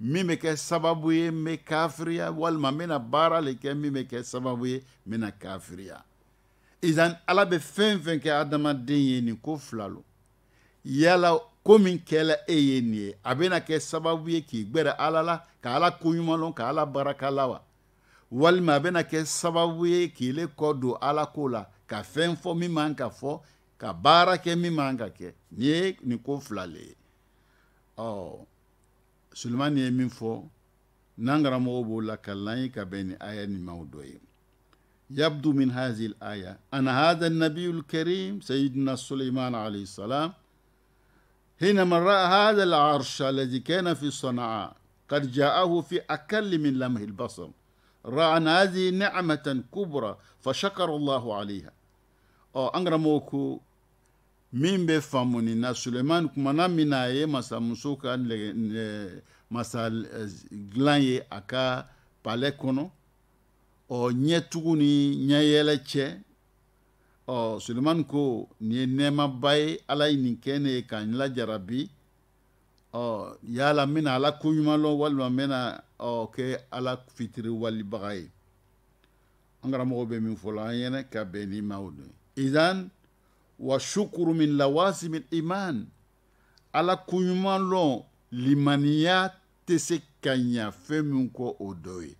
min bɛ kɛ sababu ye n bɛ kafiriya walima n bɛna baara le kɛ min bɛ kɛ sababu ye n bɛna kafiriya izan ala bɛ fɛn fɛn kɛ adamaden ye nin ko fila lo yala ko min kɛla e ye nin ye a bɛna kɛ sababu ye k'i gbɛrɛ ala la ka ala koɲuman lɔn ka ala baraka la wa walima a bɛna kɛ sababu ye k'i le kɔ don ala ko la ka fɛn fɔ min man ka fɔ ka baara kɛ min man ka kɛ nin ye nin ko fila le ye ɔ. Oh. سلمان ye min fɔ n'an karamɔgɔw b'o lakalan ye ka bɛn ni aya ɲumanw dɔ ye يبدو من هذه الآية أن هذا النبي الكريم سيدنا سليمان عليه السلام حينما رأى هذا العرش الذي كان في صنعاء قد جاءه في أكل من لمه البصر رأى أن هذه نعمة كبرى فشكر الله عليها أو أنغرموكو min bɛ faamuni na sulemani kumana min na a ye masamuso ka masa dilan ye a ka palɛ kɔnɔ ɔ ɲɛtugu ni ɲɛyɛlɛ cɛ ɔ sulemani ko nin ye nɛɛmaba ye ala ye nin kɛ ne ye ka n lajarabi ɔ yala n bɛna ala koɲuman lɔn walima n bɛna ɔ kɛ ala fitiri walibaga ye an karamɔgɔ bɛ min fɔ la an yɛrɛ ka bɛn ni maaw don izan wa shukuru min lawasimi iman ala koɲuman lɔn limaniya tɛ se ka ɲa fɛn min kɔ o dɔ ye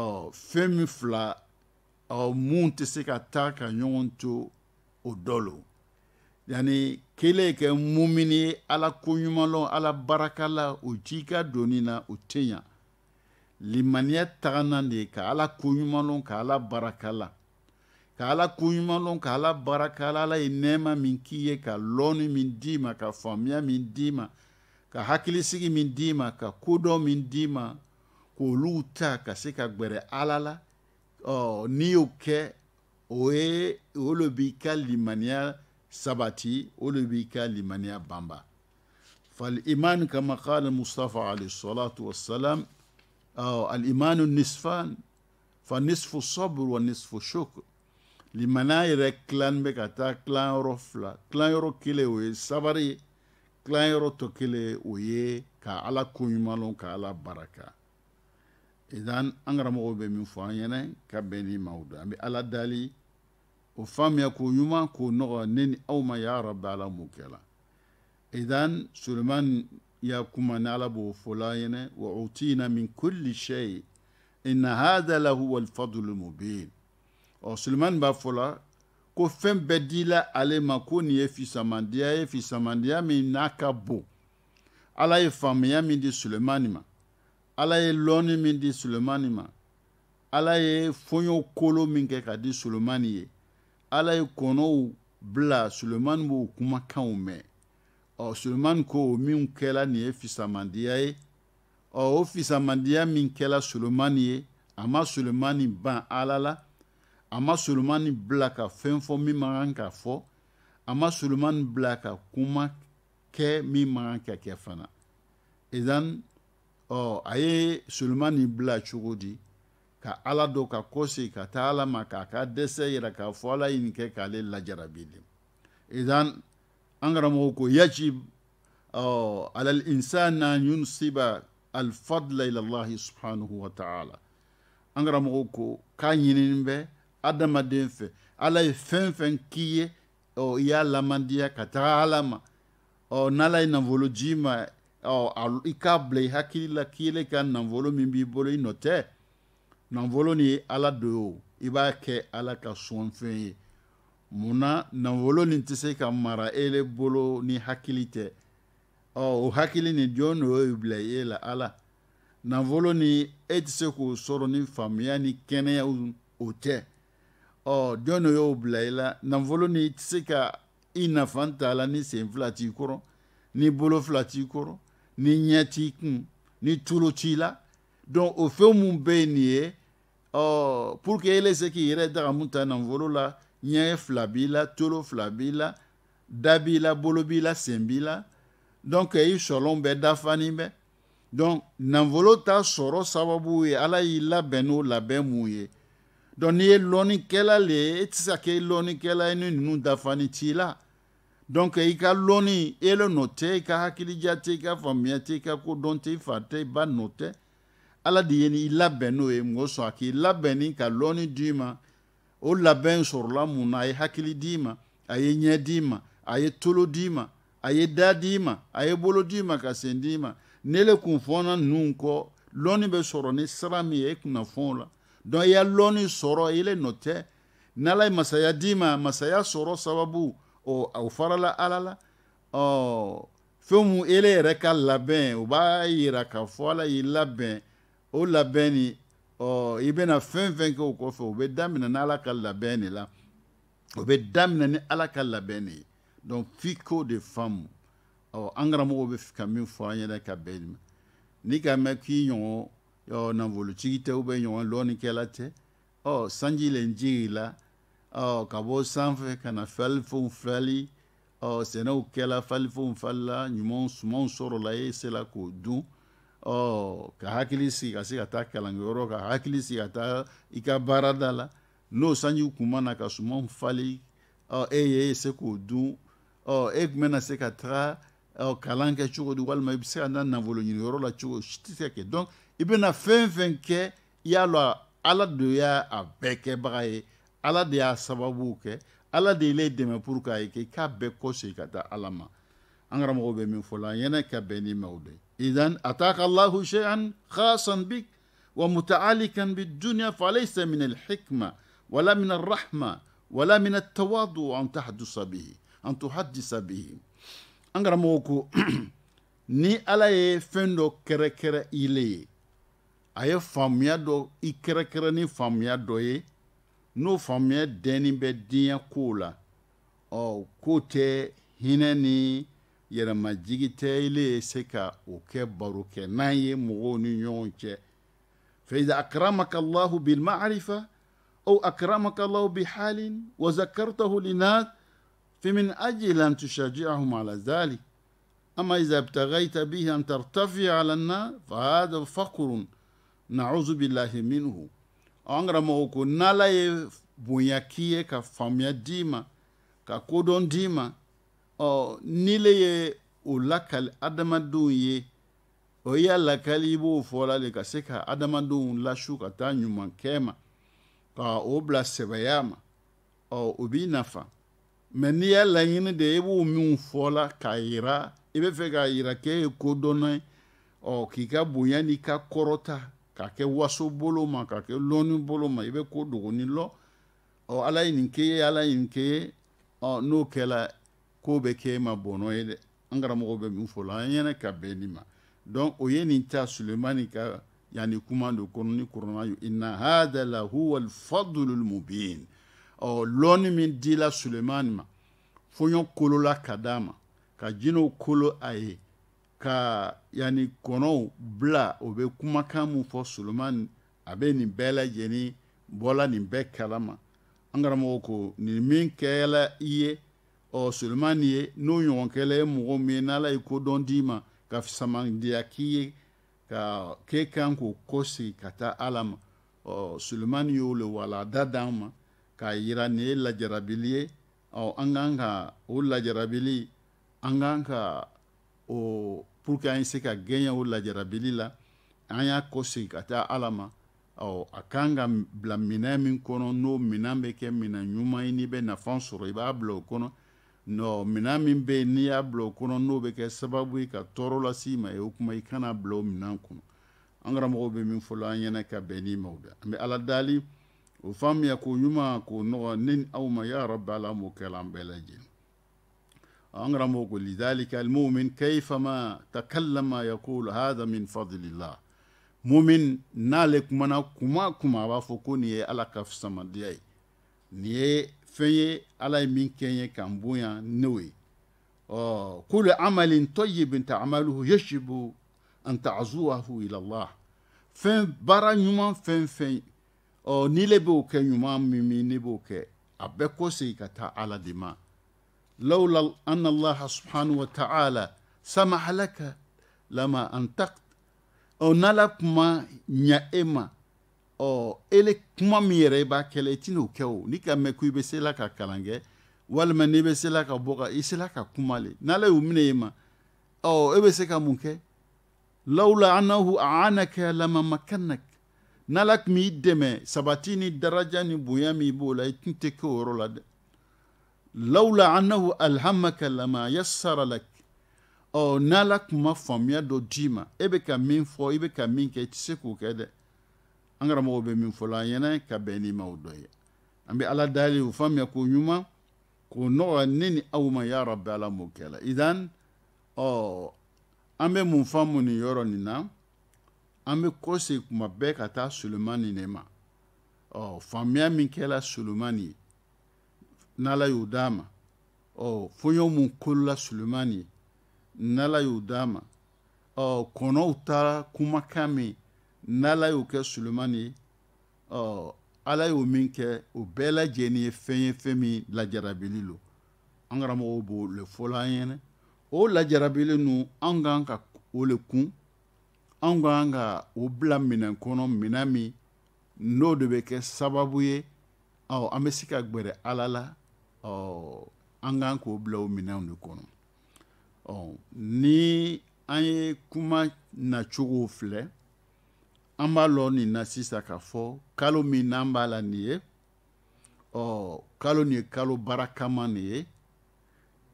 ɔ fɛn min fila ɔ mun tɛ se ka taa ka ɲɔgɔn to o dɔ lo yani kelen kɛ mumini ye ala koɲuman lɔn ala baraka la o ji ka donni na o tɛ ɲa limaniya taganan de ka ala koɲuman lɔn ka ala baraka la k'ala ala koɲuman lɔn ka ala baara ka ala ye nɛɛma min k'i ye ka lɔnni min d'i ma ka faamuya min d'i ma ka hakilisigi min d'i ma ka kodɔn min d'i ma k'olu ta ka se ka gbɛrɛ ala la ɔ oh, n'i y'o kɛ o ye o le b'i ka limaniya sabati o le b'i ka limaniya banba فالإيمان كما قال المصطفى عليه الصلاة والسلام الإيمان نصفان فالنصف الصبر والنصف الشكر li mana yɛrɛ kilan bɛ ka taa kilan yɔrɔ fila kilan kelen o ye sabari ye kilan tɔ kelen o ye ka ala koɲuman lɔn ka ala baraka idan an karamɔgɔw bɛ min fɔ an ɲɛnɛ ka bɛn ni maaw don an bɛ ala dali o faamuya k'o ɲuman k'o nɔgɔ ne ni aw ma ya rabi ala mun idan suleman ya kuma ni ala b'o fɔla an ɲɛnɛ wa utina min kulli shay ina hada lahu alfadlu mubin ɔ sulemani b'a fɔ la ko fɛn bɛɛ dila ale ma ko nin ye fisamandiya ye fisamandiya min n'a ka bon ala ye faamuya min di sulemani ma ala ye lɔnni min di sulemani ma ala ye fɔɲɔ kolo min kɛ ka di sulemani ye ala ye kɔnɔw bila sulemani b'o kumakanw mɛn ɔ sulemani ko o min kɛla nin ye fisamandiya ye ɔ o fisamandiya min kɛla sulemani ye a ma sulemani ban ala la a ma solomani bila ka fɛn fɔ min man kan ka fɔ a ma solomani bila ka kuma kɛ min man kan ka kɛ fana idan e ɔ oh, a ye solomani bila cogo di ka ala dɔ ka kɔse ka taa ala ma k'a ka dɛsɛ yira k'a fɔ ala ye nin kɛ k'ale lajarabili de idan an karamɔgɔ ko yajib ɔ oh, alal insana yunsiba alfadla ilallahi subhanahu wa ta'ala an karamɔgɔ ko k'a ɲinini bɛɛ adamaden fɛ ala ye fɛn fɛn k'i ye ɔ i y'a lamandiya ka taga ala ma ɔ n'ala ye nafolo d'i i ma ɔ i k'a bila i hakili la k'i yɛlɛ ka nafolo min b'i bolo i nɔ tɛ nafolo nin ye ala do ye o i b'a kɛ ala ka sɔnfɛn ye munna nafolo nin tɛ se ka mara e le bolo ni hakili tɛ ɔ o hakili nin jɔn de y'o bila e la ala nafolo nin e tɛ se k'o sɔrɔ ni faamuya ni kɛnɛya o tɛ ɔ jɔn de y'o bila i la nafolo ni i tɛ se ka i nafa t'a la ni sen fila t'i kɔrɔ ni bolo fila t'i kɔrɔ ni ɲɛ t'i kun ni tulo t'i la donc o fɛn mun bɛ yen nin ye ɔ oh, pour que ele se k'i yɛrɛ dagamu ta nafolo la ɲɛ fila b'i la tulo fila b'i la da b'i la bolo b'i la sen b'i la donc i sɔlɔn bɛ dafanin bɛ donc nafolo ta sɔrɔ sababu ye ala y'i labɛn n'o labɛn mun ye. donc e n'i ye lɔnnikɛla le ye e tɛ se e ka kɛ lɔnnikɛla ye ni ninnu dafani t'i la donc i ka lɔnni e le nɔ tɛ i ka hakilija tɛ i ka faamuya tɛ i ka kodɔn tɛ i fa tɛ i ba nɔ tɛ ala de ye i labɛn n'o ye mun kosɔn a k'i labɛn ni ka lɔnni d'i ma o labɛn sɔrɔla mun na a ye hakili d'i ma a ye ɲɛ d'i ma a ye tolo d'i ma a ye da d'i ma a ye bolo d'i ma ka sen d'i ma ne le kun fɔɔna ninnu kɔ lɔnni bɛ sɔrɔ ni sira min ye e kunna la dɔn i ye lɔnni sɔrɔ i le nɔ tɛ n'ala ye masaya d'i ma masaya sɔrɔ sababu o o farala ala oh, oh, oh, la ɔ fɛn mun ele yɛrɛ ka labɛn o b'a yira k'a fɔ ala y'i labɛn o labɛn nin ɔ i bɛna fɛn fɛn kɛ o kɔfɛ o bɛ daminɛ n'ala ka labɛn de la o bɛ daminɛ ni ala ka labɛn de ye donc f'i k'o de faamu ɔ an karamɔgɔw bɛ ka min fɔ an yɛrɛ ka bɛn nin ma n'i ka mɛn k'i ɲɔgɔn yo nafolotigi tɛ u bɛ ɲɔgɔn lɔnnikɛla tɛ ɔ sanji len jigi la ɔ ka bɔ sanfɛ ka na falifɛnw fali ɔ sɛnɛw kɛla falifɛnw falila ɲumanw sumanw sɔrɔla e sela k'o dun ɔ ka hakili sigi ka se ka taa kalankɛyɔrɔ ka hakili sigi ka taa i ka baarada la n'o sanji kun ma na ka sumanw fali ɔ e ye e se k'o dun ɔ e tun bɛna se ka taga ɔ kalan kɛ cogo di walima e i bɛ se ka na nafolo ɲiniyɔrɔ la cogo si tɛ se ka kɛ donc i bɛna fɛn fɛn kɛ yala ala de y'a a bɛɛ kɛbaga ye ala de y'a sababu kɛ ala de y'e dɛmɛ pour k'a ye k'i k'a bɛɛ kɔsegin ka taa ala ma an karamɔgɔw bɛ min fɔ la yɛnɛ ka bɛn ni mɛw de idan ataka allahu shay'an khasan bik wa muta'alikan bidunya falaysa min alhikma ولا min الرحمة ولا من التواضع أن تحدث به أن تحدث به أنغرا موكو ني ألا يفندو كره كره إليه a ye faamuya dɔ i kɛrɛnkɛrɛn ni faamuya dɔ ye n'o faamuya dɛnni bɛ diɲɛ kow la ɔ k'o tɛ hinɛ ni yɛrɛmajigi tɛ ile ye se ka o kɛ baro kɛ n'an ye mɔgɔw ni ɲɔgɔn cɛ فإذا أكرمك الله بالمعرفة أو أكرمك الله بحال وذكرته للناس فمن أجل أن تشجعهم على ذلك أما إذا ابتغيت به أن ترتفع على الناس فهذا فقر nauzu billahi minhu an karamɔgɔ ko n'ala ye bonya k'i ye ka faamuya d'i ma ka kodɔn d'i ma ɔ n'ile ye o lakali adamadenw ye o y'a lakali i b'o fɔla le ka se ka adamadenw lasu ka taa ɲuman kɛ ma ka o bila sɛbɛya ma ɔ o b'i nafa mɛ n'i y'a laɲini de i b'o minw fɔla k'a yira i bɛ fɛ k'a yira k'e ye kodɔnna ye ɔ k'i ka bonya n'i ka kɔrɔta k'a kɛ waso bolo ma k'a kɛ lɔnni bolo ma i bɛ ko dogoni lɔ ɔ ala ye nin k'e ye ala ye nin k'e ye ɔ n'o kɛla ko bɛ k'e ma bɔnɔ ye dɛ an karamɔgɔ bɛ min fɔ la an ɲɛnɛ ka bɛn nin ma donc o ye nin ta sulemani ka yanni kuma don kɔnɔ ni kɔrɔna yo inna hada la huwa alfadlu almubin ɔ lɔnni min dila sulemani ma foɲɔ kolola ka d'a ma ka jinɛw kolo a ye ka yani kɔnɔw bila o bɛ kumakan mun fɔ solomani a bɛ nin bɛɛ lajɛlen bɔla nin bɛɛ kalama an karamɔgɔ ko nin min kɛla i ye ɔ solomani ye n'o ɲɔgɔn kɛla ye mɔgɔ min ye n'ala ye kodɔn d'i ma ka samandiya k'i ye ka k'e kan k'o kɔsegi ka taa ala ma ɔ solomani y'o le walada d'an ma k'a yira nin ye lajarabili ye ɔ an kan ka o lajarabili an kan ka o pour que an se ka gɛɲɛ o lajarabili la an y'a kɔsegi ka taa ala ma ɔ a kan ka bila minɛn min kɔnɔ n'o minɛn bɛ kɛ minɛn ɲuman ye n'i bɛ nafan sɔrɔ i b'a bila o kɔnɔ nɔ minɛn min bɛ yen n'i y'a bila o kɔnɔ n'o bɛ kɛ sababu ye ka tɔɔrɔ lase i ma o kuma i kana bila o minɛn kɔnɔ an karamɔgɔw bɛ min fɔlɔ an ɲɛna ka bɛn n'i ma o da an bɛ ala dali o faamuya k'o ɲuman k'o nɔgɔ ne ni aw ma ya rabi ala m'o kɛ an bɛɛ lajɛlen أنغرموك لذلك المؤمن كيفما تكلم يقول هذا من فضل الله مؤمن نالك منا كما كما وافقوني على كف سمدي ني في على من كان كان نوي آه، كل عمل طيب تعمله يجب أن تعزوه إلى الله فين برا نيومان فين فين أو آه، نيلبوك نيومان ميمي نيبوك أبكوسي كتا على دماغ لولا أن الله سبحانه وتعالى سمح لك لما أنتقت o nala kuma ɲa e ma ɔ ele kuma min yɛrɛ i b'a kɛlɛ i tin'o kɛ o n'i ka mɛn ko i bɛ se la ka kalan kɛ i se ka kuma le n'ala y'u minɛ ma ɔ e bɛ se ka mun kɛ lawla anahu aanaka lama makanak n'ala tun b'i dɛmɛ sabati ni daraja ni bonya min b'o la i tun tɛ kɛ o yɔrɔ la dɛ lawla anahu alhamaka lama yassara lak ɔ n'ala kun ma faamuya dɔ d'i ma e bɛ ka min fɔ i bɛ ka min kɛ i tɛ se k'o kɛ dɛ an karamɔgɔw bɛ min fɔ la an ɲɛna ka bɛn n'i ma o dɔ ye an bɛ ala dali o faamuya k'o ɲuman k'o nɔgɔya ne ni aw ma ya rabi ala m'o kɛ la idan ɔ an bɛ mun faamu nin yɔrɔ nin na an bɛ kɔsegin kuma bɛɛ ka taa solomani ne ma ɔ faamuya min kɛra solomani ye Oh, oh, n'ala y'o d'a ma ɔ fɔɲɔ mun kolola sulemani ye n'ala y'o d'a ma ɔ kɔnɔw taara kumakan min n'ala y'o kɛ sulemani ye ɔ ala y'o min kɛ o bɛɛ lajɛlen ye fɛn ye fɛn min lajarabili lo an karamɔgɔw b'o le fɔlɔ an ɲɛnɛ o lajarabili nu an kan ka o le kun an kan ka o bila minɛn kɔnɔ minɛn min n'o de bɛ kɛ sababu ye ɔ an bɛ se ka gbɛrɛ ala la ɔ an kan k'o bila o minɛnw de kɔnɔ ɔ ni an ye kuma nacogo filɛ an b'a lɔ nin na sisan k'a fɔ kalo min n'an b'a la nin ye ɔ kalo nin ye kalo barakaman nin ye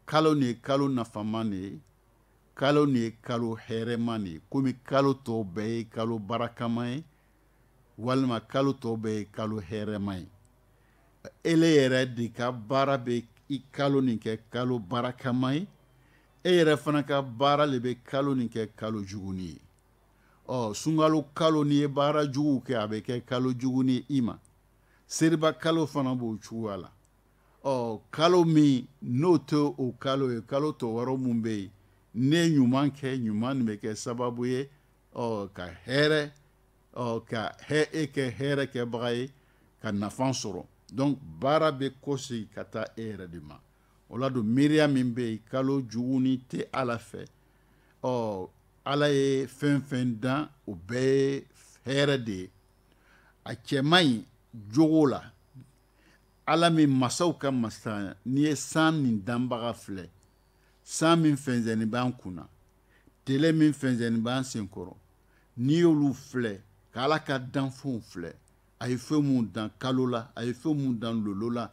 kalo nin ye kalo nafaman nin ye kalo nin ye kalo hɛrɛman nin ye komi kalo tɔw bɛɛ ye kalo barakaman ye walima kalo tɔw bɛɛ ye kalo hɛrɛman ye ele yɛrɛ de ka baara bɛ i kalo nin kɛ kalo baarakama ye e yɛrɛ fana ka baara le bɛ kalo nin kɛ kalo juguni ye ɔ sunkalo kalo n'i ye baara jugu kɛ a bɛ kɛ kalo juguni ye i ma seriba kalo fana b'o cogoya la ɔ kalo min n'o tɛ o kalo ye kalo tɔ wɛrɛ mun bɛ yen ne ɲuman kɛ ɲuman nin bɛ kɛ sababu ye ɔ ka hɛrɛ ɔ ka hɛ e kɛ hɛrɛ kɛbaga ye ka nafa sɔrɔ donc baara bɛ kɔsegi ka taa e yɛrɛ de ma o la don miiriya min bɛ yen kalo juguni tɛ ala fɛ ɔ ala ye fɛn fɛn dan o bɛɛ ye hɛrɛ de ye a cɛ man ɲi jogo la ala min masaw ka masaya n'i ye san nin danbaga filɛ san min fɛnsɛnni b'an kunna tele min fɛnsɛnni b'an senkɔrɔ n'i y'olu filɛ k'ala ka danfɛnw filɛ a ye fɛn mun dan kalo la a ye fɛn mun dan lolo la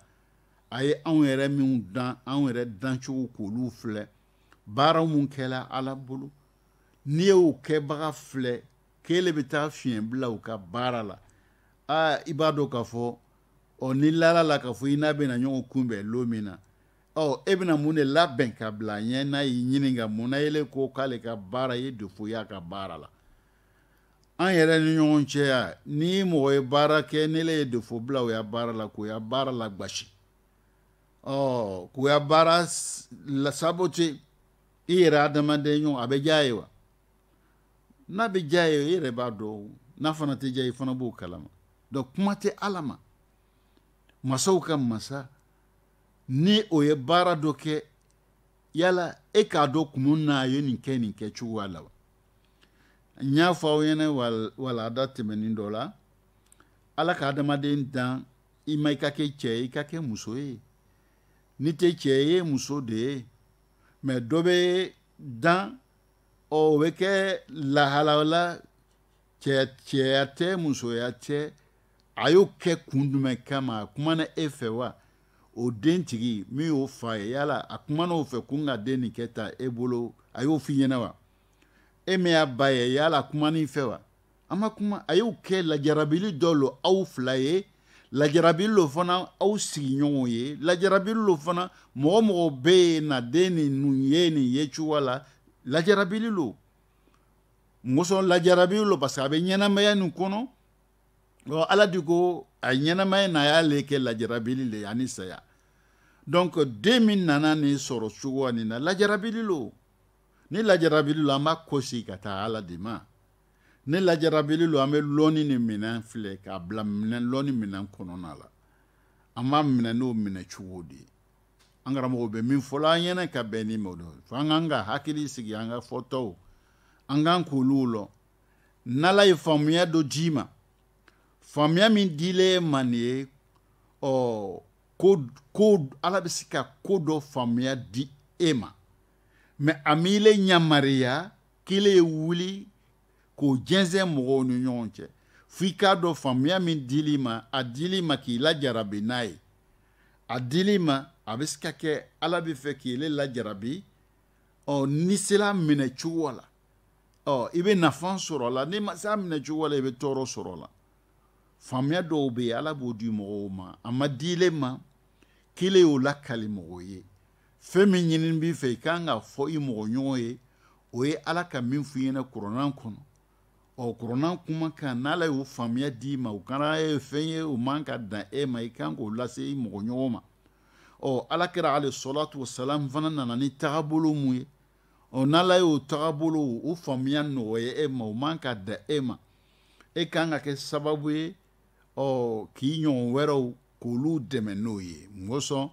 a ye anw yɛrɛ minw dan anw yɛrɛ dancogo k'olu filɛ baara mun kɛla ala bolo n'i y'o kɛbaga filɛ k'e le bɛ taa fiɲɛ bila u ka baara la aa i b'a dɔn k'a fɔ ɔ ni lala la k'a fɔ i n'a bɛna ɲɔgɔn kunbɛn lon min na ɔ e bɛna mun de labɛn ka bila a ɲɛ n'a y'i ɲininka mun na ele ko k'ale ka baara ye defu y'a ka baara la an yɛrɛ ni ɲɔgɔn cɛ a ni mɔgɔ ye baara kɛ ne le ye defo bila o ya baara la k'o ya baara lagbasi ɔ k'o ya baara sabote i yɛrɛ adamaden ɲɔgɔn a bɛ diya ye wa n'a bɛ diya ye i yɛrɛ b'a dɔn n'a fana tɛ diya i fana b'o kalama donc kuma tɛ ala ma masaw ka masa ni o ye baara dɔ kɛ yala e k'a dɔn kun mun na a ye nin kɛ nin kɛcogoya la wa n y'a fɔ aw ɲɛnɛ walada tɛmɛnin dɔ la ala ka adamaden dan i ma i ka kɛ cɛ ye i ka kɛ muso ye n'i tɛ cɛ ye e, muso de ye mɛ dɔ bɛ dan ɔ o bɛ kɛ lahala la cɛya tɛ musoya tɛ e a y'o kɛ kun jumɛn kama a kumana e fɛ wa o den tigi min y'o fa ye yala a kumana o fɛ kun ka den nin kɛ ta e bolo a y'o f'i ɲɛna wa e min y'a ba ye yala kumani fɛ wa an ma kuma a y'o kɛ lajarabili dɔ lo aw fila ye lajarabili lo fana aw sigiɲɔgɔnw ye lajarabili lo fana mɔgɔ mɔgɔ bɛ yen naden ni nun ye nin ye cogoya la lajarabili lo musɔn lajarabili lo parce que a bɛ ɲɛnamaya nin kɔnɔ ɔ ala de ko a ɲɛnamaya na y'ale kɛ lajarabili le ye ani saya donc den min nana nin sɔrɔ cogoya nin na lajarabili lo. ni lajarabili lo an b'a kosi ka taa ala de ma ni lajarabili lo an be lɔni ni minɛn filɛ k'a bila minɛn lɔnni minɛn kɔnɔna la an b'a minɛ n'o minɛ cogo de ye an karamɔgɔw bɛ min fɔla an ɲɛna ka bɛn ni ma an k'an ka hakili sigi an ka fɔtɔw an k'an k'olu lɔ n'ala ye faamuya dɔ d'i ma faamuya min dile ma ye ɔ ko ko ala be se ka ko dɔ faamuya di e ma a m'i le yamariya k'i le wuli k'o jɛnsɛn mɔgɔw ni ɲɔgɔn cɛ f'i k'a dɔn faamuya min dili ma a dili ma k'i lajarabi n'a ye a dili ma a bɛ se ka kɛ ala bɛ fɛ k'i le lajarabi ɔ n'i sera minɛ cogo la ɔ i bɛ nafa sɔrɔ a la n'i ma se a minɛ cogo la i bɛ tɔɔrɔ sɔrɔ a la faamuya dɔw bɛ yen ala b'o di mɔgɔw ma a ma dili ma k'i le y'o lakali mɔgɔw ye. fɛn min ɲini b'i fɛ i ka kan ka fɔ i mɔgɔ ɲɔgɔn ye o ye ala ka min f'i ɲɛna kuranna kɔnɔ ɔ kuma kan n'ala y'o faamuya d'i ma o kana e ye fɛn ye o man ka dan e ma i ka kan k'o lase i mɔgɔ ɲɔgɔn ma ɔ ala kɛra ale sɔlatu wasalam fana nana ni tagabolo mun ye ɔ n'ala y'o tagabolo o faamuya nɔgɔya e ma o man ka dan e ma e ka kan ka kɛ sababu ye ɔ k'i ɲɔgɔn wɛrɛw k'olu dɛmɛ n'o ye mun kosɔn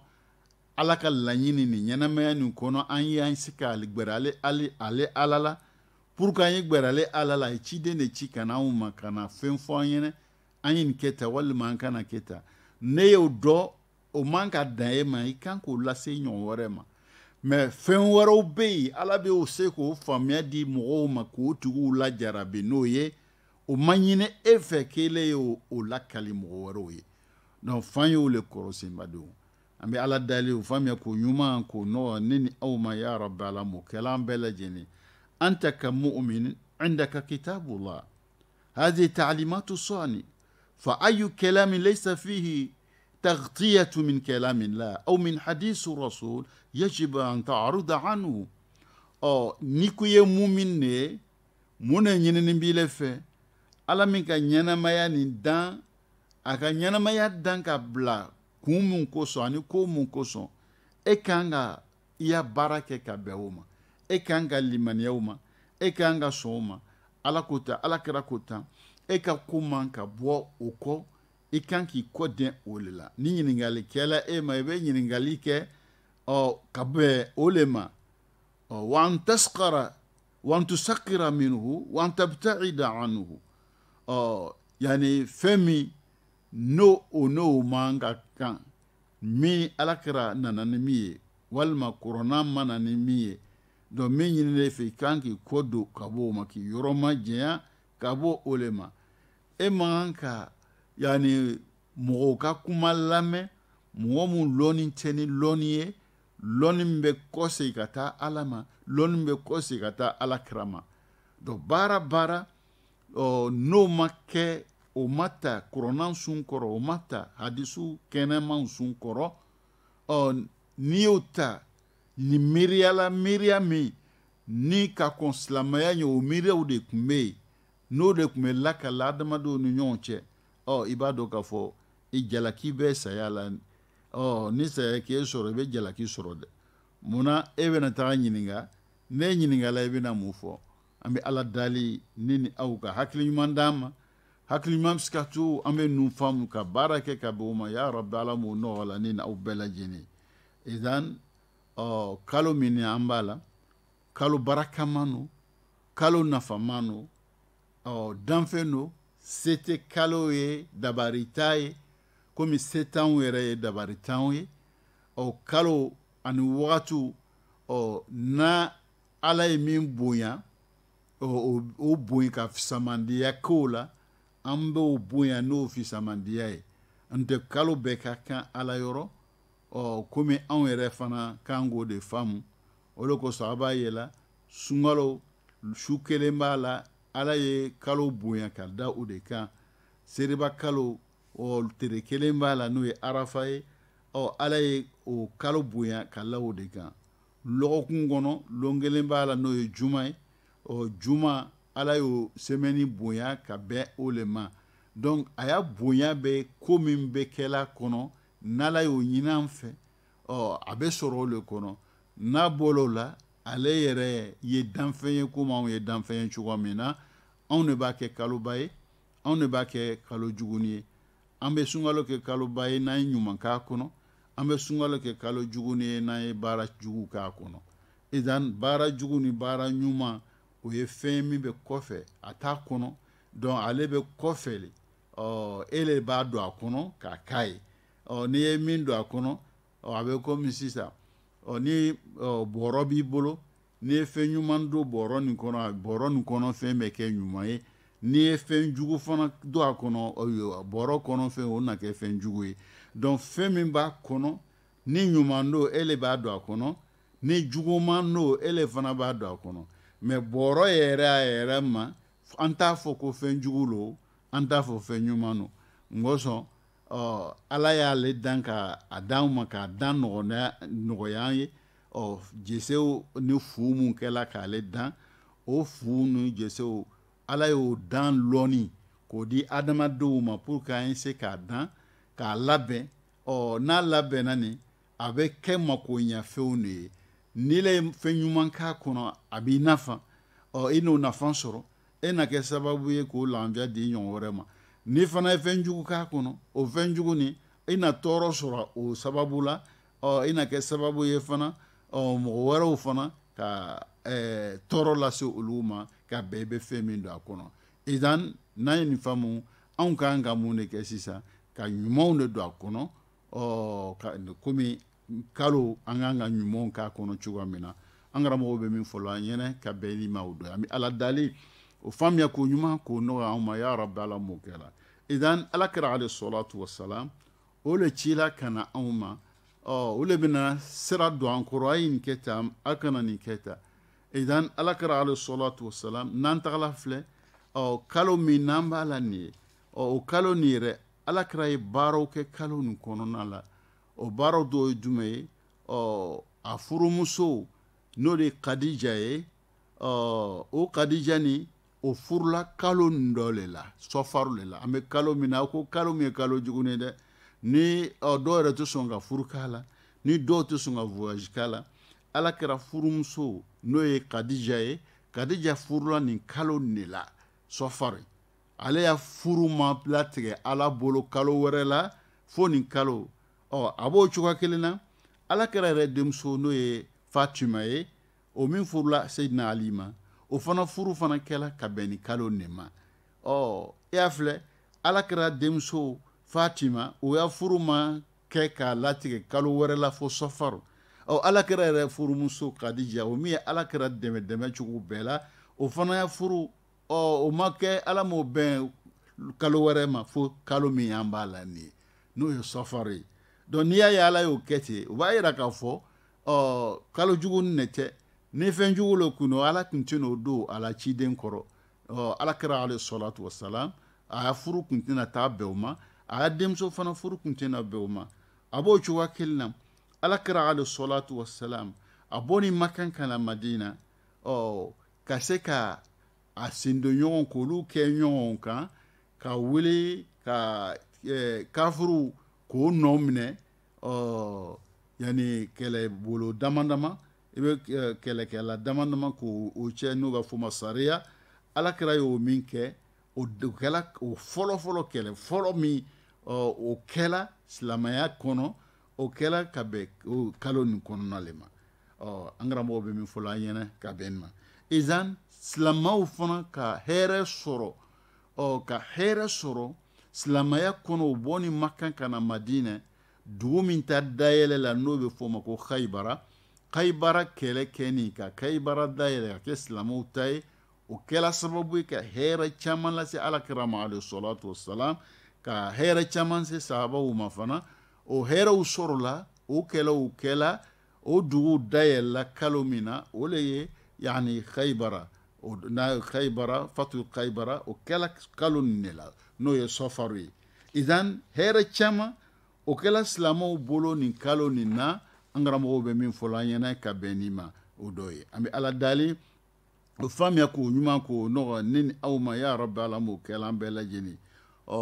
ala ka laɲini nin ɲɛnamaya nin kɔnɔ an y'an se ka gbɛrɛ ale ale ala la pour que an ye gbɛrɛ ale ala la a ciden de ci ka na anw ma ka na fɛn fɔ an ɲɛnɛ an ye nin kɛ tan walima an kana kɛ tan ne y'o dɔn o man ka dan e ma i kan k'o lase ɲɔgɔn wɛrɛ ma mɛ fɛn wɛrɛw bɛ yen ala bɛ o se k'o faamuya di mɔgɔw ma k'o tigiw lajarabi n'o ye o ma ɲini e fɛ k'ele ye o lakali mɔgɔ wɛrɛw ye donc fan y'o le kɔrɔ senbadenw an bɛ ala dali u faamuya k'o ɲuman k'o nɔgɔ ne ni aw ma ya rabbi ala m'o kɛla an bɛɛ lajɛlen an ta ka mu'min عندك كتاب الله هذه تعليمات الصاني فأي كلام ليس فيه تغطية من كلام الله أو من حديث الرسول يجب أن تعرض عنه أو نيكو يمومن muna ɲininin b'i le fɛ ala min ka ɲɛnamaya nin dan a ka ɲɛnamaya dan ka bila kun mun kosɔn ani ko mun kosɔn e kan ka e i ya baara kɛ ka bɛn o ma e kan ka limaniya o ma e kan ka sɔn o ma ala ko tan ala kɛra ko tan e ka ko man ka bɔ o kɔ e i kan k'i kɔ den o le la ni ɲininkali kɛla e ma i bɛ ɲininkali kɛ ɔ ka bɛn o le ma ɔ wa an taskara wa an tusakira minhu wa an tabtaida anhu ɔ yanni fɛn min n'o o n'o man ka kan min alakira nana ni min ye walima kɔrɔna ma na ni min ye dɔn min ɲininen fɛ i kan k'i kɔ don ka bɔ o ma k'i yɔrɔ ma jɛya ka bɔ o le ma e man kan ka yanni mɔgɔw ka kuma lamɛn mɔgɔ min lɔnni tɛ ni lɔnni ye lɔnni min bɛ kɔsegin ka taa ala ma lɔnni min bɛ kɔsegin ka taa alakira ma dɔn baara baara ɔ n'o ma kɛ o ma ta kuranna sun kɔrɔ o ma ta hadisu kɛnɛmaw sun kɔrɔ ɔ n'i y'o ta nin miiriyala miiriya min ni ka kɔn silamɛya ɲɛ o miiriyaw de tun bɛ yen n'o de tun bɛ lakali adamadenw ni ɲɔgɔn cɛ ɔ i b'a dɔn k'a fɔ i jalaki bɛ saya la ɔ ni saya k'e sɔrɔ i bɛ jalaki sɔrɔ dɛ munna e bɛna taa ɲininka ne ɲininkala i bɛna mun fɔ an bɛ ala dali ne ni aw ka hakili ɲuman d'an ma. hakilima bɛ se ka to an bɛ ninnu faamu ka baara kɛ ka bɛn o ma ya rabi ala m'o nɔgɔya la ne n'aw bɛɛ lajɛlen idan ɔ kalo min an b'a la kalo barakaman don kalo nafaman don ɔ danfɛn don se tɛ kalo ye dabarita ye komi se t'anw yɛrɛ ye dabari t'anw ye ɔ kalo ani wagatiw ɔ euh, na ala ye min bonya ɔ euh, o bonya ka samandiya k'o la an b'o bonya n'o fisamandiya ye n kalo bɛɛ ka kan ala yɔrɔ ɔ komi anw yɛrɛ fana kan k'o de faamu o de kosɔn a b'a yɛlɛ sunkalo su kelen b'a la ala ye kalo bonya ka da o de kan seriba kalo ɔ tere kelen b'a la n'o ye arafa ye ɔ ala ye o kalo bonya ka la o de kan lɔgɔkun kɔnɔ lon kelen b'a la n'o ye juma ye ɔ juma ala y'o semɛni bonya ka bɛn o le ma donc a y'a bonya bɛ ko min bɛ kɛla kɔnɔ n'ala y'o ɲini an fɛ ɔ a bɛ sɔrɔ o le kɔnɔ n'a bɔr'o la ale yɛrɛ ye danfɛn ye komi anw ye danfɛn ye cogoya min na anw de b'a kɛ kaloba ye anw de b'a kɛ kalo juguni ye an bɛ sunkalo kɛ kaloba ye n'an ye ɲuman k'a kɔnɔ an bɛ sunkalo kɛ kalo juguni ye n'an ye baara jugu k'a kɔnɔ idan baara jugu ni baara ɲuman o ye fɛn min bɛ kɔfɛ a t'a kɔnɔ dɔn ale bɛ kɔfɛ le ɔ e le b'a don a kɔnɔ k'a k'a ye ɔ n'i ye min don a kɔnɔ ɔ a bɛ komi sisan ɔ ni ɔ bɔrɔ b'i bolo n'i ye fɛn ɲuman don bɔrɔ nin kɔnɔ a bɔrɔ nin kɔnɔ fɛn bɛ kɛ ɲuman ye n'i ye fɛn jugu fana don a kɔnɔ ayiwa bɔrɔ kɔnɔ fɛn o na kɛ fɛn jugu ye dɔn fɛn min b'a kɔnɔ ni ɲuman don e le b'a don a kɔnɔ ni juguman don e le fana b'a don a kɔnɔ mɛ bɔrɔ yɛrɛ a yɛrɛ ma an t'a fɔ ko fɛn jugu lo an t'a fɔ fɛn ɲuman no n kosɔn ɔ ala y'ale dan ka a d'anw ma k'a dan nɔgɔya an ye ɔ jesew ni fu mun kɛla k'ale dan o fu ni jesew ala y'o dan lɔni k'o di adamadenw ma pour que an se k'a dan k'a labɛn ɔ n'a labɛnna nin a bɛ kɛ makoɲɛfɛnw de ye n'i la ye fɛn ɲuman k'a kɔnɔ a b'i nafa ɔ i e n'o nafa sɔrɔ e na kɛ sababu ye k'o lafiya di ɲɔgɔn wɛrɛ ma n'i fana ye fɛn jugu k'a kɔnɔ o fɛn jugu nin i e na tɔɔrɔ sɔrɔ o sababu la ɔ i e na kɛ sababu ye fana ɔ mɔgɔ wɛrɛw fana ka ɛɛ tɔɔrɔ lase olu ma ka bɛn i bɛ fɛn min don a kɔnɔ idan n'an ye nin faamu anw k'an ka mun de kɛ sisan ka ɲumanw de don a kɔnɔ ɔ ka komi kalo an kan ka ɲumanw k'a kɔnɔ cogoya min na an karamɔgɔw bɛ min fɔlɔ an ɲɛnɛ ka bɛn ni ma o dɔ ye ami ala dalen o faamuya ko ɲuman k'o nɔgɔya anw ma ya rabi ala m'o kɛ la idan ala kɛra ale sɔlatu wasalam o le cila ka na anw ma ɔ o le bɛna sira don an kɔrɔ a ye nin kɛ tan a kana nin kɛ tan idan ala kɛra ale sɔlatu wasalam n'an tagala filɛ ɔ kalo min n'an b'a la nin ye ɔ o kalo nin yɛrɛ ala kɛra ye baaraw kɛ kalo nin kɔnɔna la o baara dɔ ye jumɛn ye ɔ a furumuso n'o de ye kadija ye ɔ o kadija ni o e, furula kalo nin dɔ le la sɔfaru le la an bɛ kalo min na a ko kalo min ye kalo jugu ye dɛ ni ɔ dɔw yɛrɛ tɛ sɔn ka furu k'a la ni dɔw tɛ sɔn ka voyage k'a la ala kɛra furumuso n'o ye kadija ye kadija furula nin kalo nin de la sɔfaru ale y'a furu ma latigɛ ala bolo kalo wɛrɛ la fo nin kalo ɔ a b'o cogoya kelen na alakira yɛrɛ denmuso n'o ye fatuma ye o min furula seyidina ali ma o fana furu fana kɛla ka bɛn ni kalo ne ma ɔ i e y'a filɛ alakira denmuso fatima o y'a furu ma kɛ k'a latigɛ kalo wɛrɛ la fo sɔfaru ɔ alakira yɛrɛ furumuso kadija o min ye alakira dɛmɛ dɛmɛ cogo bɛɛ la o fana ya furu ɔ o ma kɛ ala m'o bɛn kalo wɛrɛ ma fo kalo min y'an b'a la nin ye n'o ye sɔfaru ye n'i y'a ye ala y'o kɛ ten o b'a yira k'a fɔ ɔ kalo jugu ne tɛ ni fɛn jugu lo kun don ala tun tɛn'o don ala ciden kɔrɔ ɔ ala kɛra ale sɔlatu wasalam a ya furu kun tɛna taa bɛn o ma a ya denmuso fana furu kun tɛna bɛn o ma a b'o cogoya kelen na ala kɛra ale sɔlatu wasalam a bɔ ni makan kana madina ɔ ka se ka a sendo ɲɔgɔn k'olu kɛ ɲɔgɔn kan ka wele ka ɛɛ eh, k'o nɔ minɛ ɔ yanni kɛlɛbolo dama i bɛ kɛlɛkɛla damadama dama k'o cɛ n'o b'a fɔ ma sariya alakira y'o min kɛ o kɛla o fɔlɔfɔlɔ kɛlɛ fɔlɔ min ɔ o kɛla silamɛya kɔnɔ o kɛla ka bɛn o kalo nin kɔnɔna le ma ɔ an karamɔgɔ bɛ min fɔlɔ an ɲɛna ka bɛn nin ma izan silamɛw fana ka hɛrɛ sɔrɔ ɔ ka hɛrɛ sɔrɔ silamaya kɔnɔ o bɔ ni makan ka na madinɛ dugu min ta dayɛlɛ la n'o bɛ fɔ ma ko kayibara kayibara kɛlɛ kɛni ka kayibara dayɛlɛ ka kɛ silamɛw ta ye o kɛla sababu ye ka hɛrɛ caman lase alakira ma alayhi salatu wasalam ka hɛrɛ caman se sahabaw ma fana o hɛrɛw sɔrɔla o kɛlɛw kɛla o duguw dayɛlɛla kalo min na o le ye yani kayibara n'a kayibara fatu kayibara o kɛla kalo nin de la n'o ye sɔfaru ye idan hɛrɛ caman o kɛla silamaw bolo nin kalo nin na an karamɔgɔw bɛ min fɔla an ɲɛna ka bɛn nin ma o dɔ ye an bɛ ala dali o faamiya k'o ɲuman k'o nɔgɔ ne ni aw ma ya rabi ala m'o kɛla an bɛɛ lajɛlen ɔ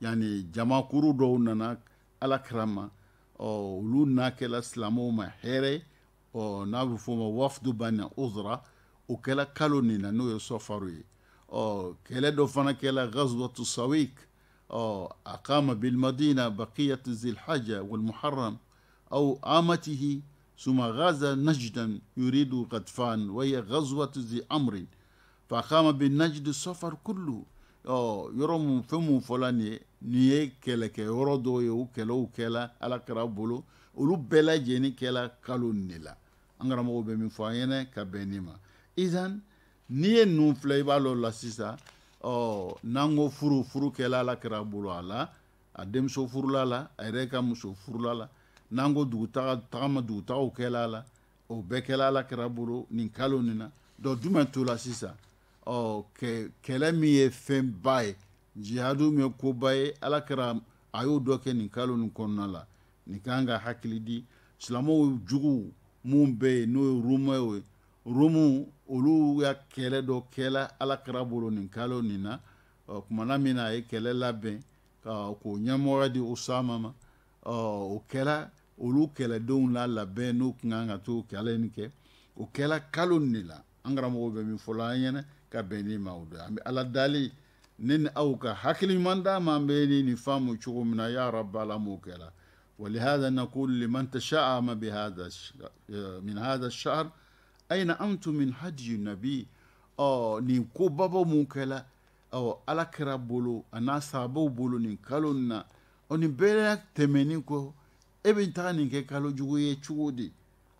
yani jamakuru dɔw nana ala karama ɔ olu n'a kɛla silamaw ma hɛrɛ ɔ n'a bɛ fɔ o ma wafudu bani uzra o kɛla kalo nin na n'o ye sɔfaru ye ɔ kɛlɛ dɔ fana غزوة الصويك sawik ɔ aqama bilmadina baqiyatu zilhaja walmuharram au amatihi ثم غزا نجدا يريد غدفان وهي غزوة ذي أمر فقام بالنجد السفر كله أو آه، يرم فمو فلان نيه كلا كيورو يو كلا وكلا على كرابولو ولو بلا جيني كلا قالون نلا أنغرامو مو بمفاينة كبنيما إذن n'i ye ninnu filɛ i b'a lɔ la sisan ɔ n'an ko furu furu kɛla la kɛra bolo a la a denmuso furula la a yɛrɛ ka muso furula la n'an ko dugutaga tagama dugutagaw kɛla a la o bɛɛ kɛla ala kɛra bolo nin kalo nin na dɔn jumɛn to la sisan ɔ kɛlɛ min ye fɛnba ye jihadu min ye koba ye ala kɛra a y'o dɔ kɛ nin kalo nin kɔnɔna la nin kan ka hakili di silamɛw jugu mun bɛ yen n'o ye rumɛw ye rumu olu ya kɛlɛ dɔ kɛla alakira bolo nin kalo nin na kumana min na a ye kɛlɛ labɛn k'o ɲɛmɔgɔya di usama ma o kɛla olu kɛlɛdenw la labɛn n'u kun kan ka t'o kɛlɛ nin kɛ o kɛla kalo nin de la an karamɔgɔ bɛ min fɔla an ɲɛnɛ ka bɛn ni ma o don an bɛ ala dali ne ni aw ka hakiliɲuman d'a ma an bɛ ni nin faamu cogo min na ya rabba ala m'o kɛla liman نقول ma bi hada min hada shahr aina antum min hadiyu nabi ɔ nin kobabaw mun kɛla ɔ ala kɛra bolo a n'a sahabaw bolo nin kalo nin na ɔ nin bɛɛ la tɛmɛnin kɔ e bɛ taga nin kɛ kalo jugu ye cogo di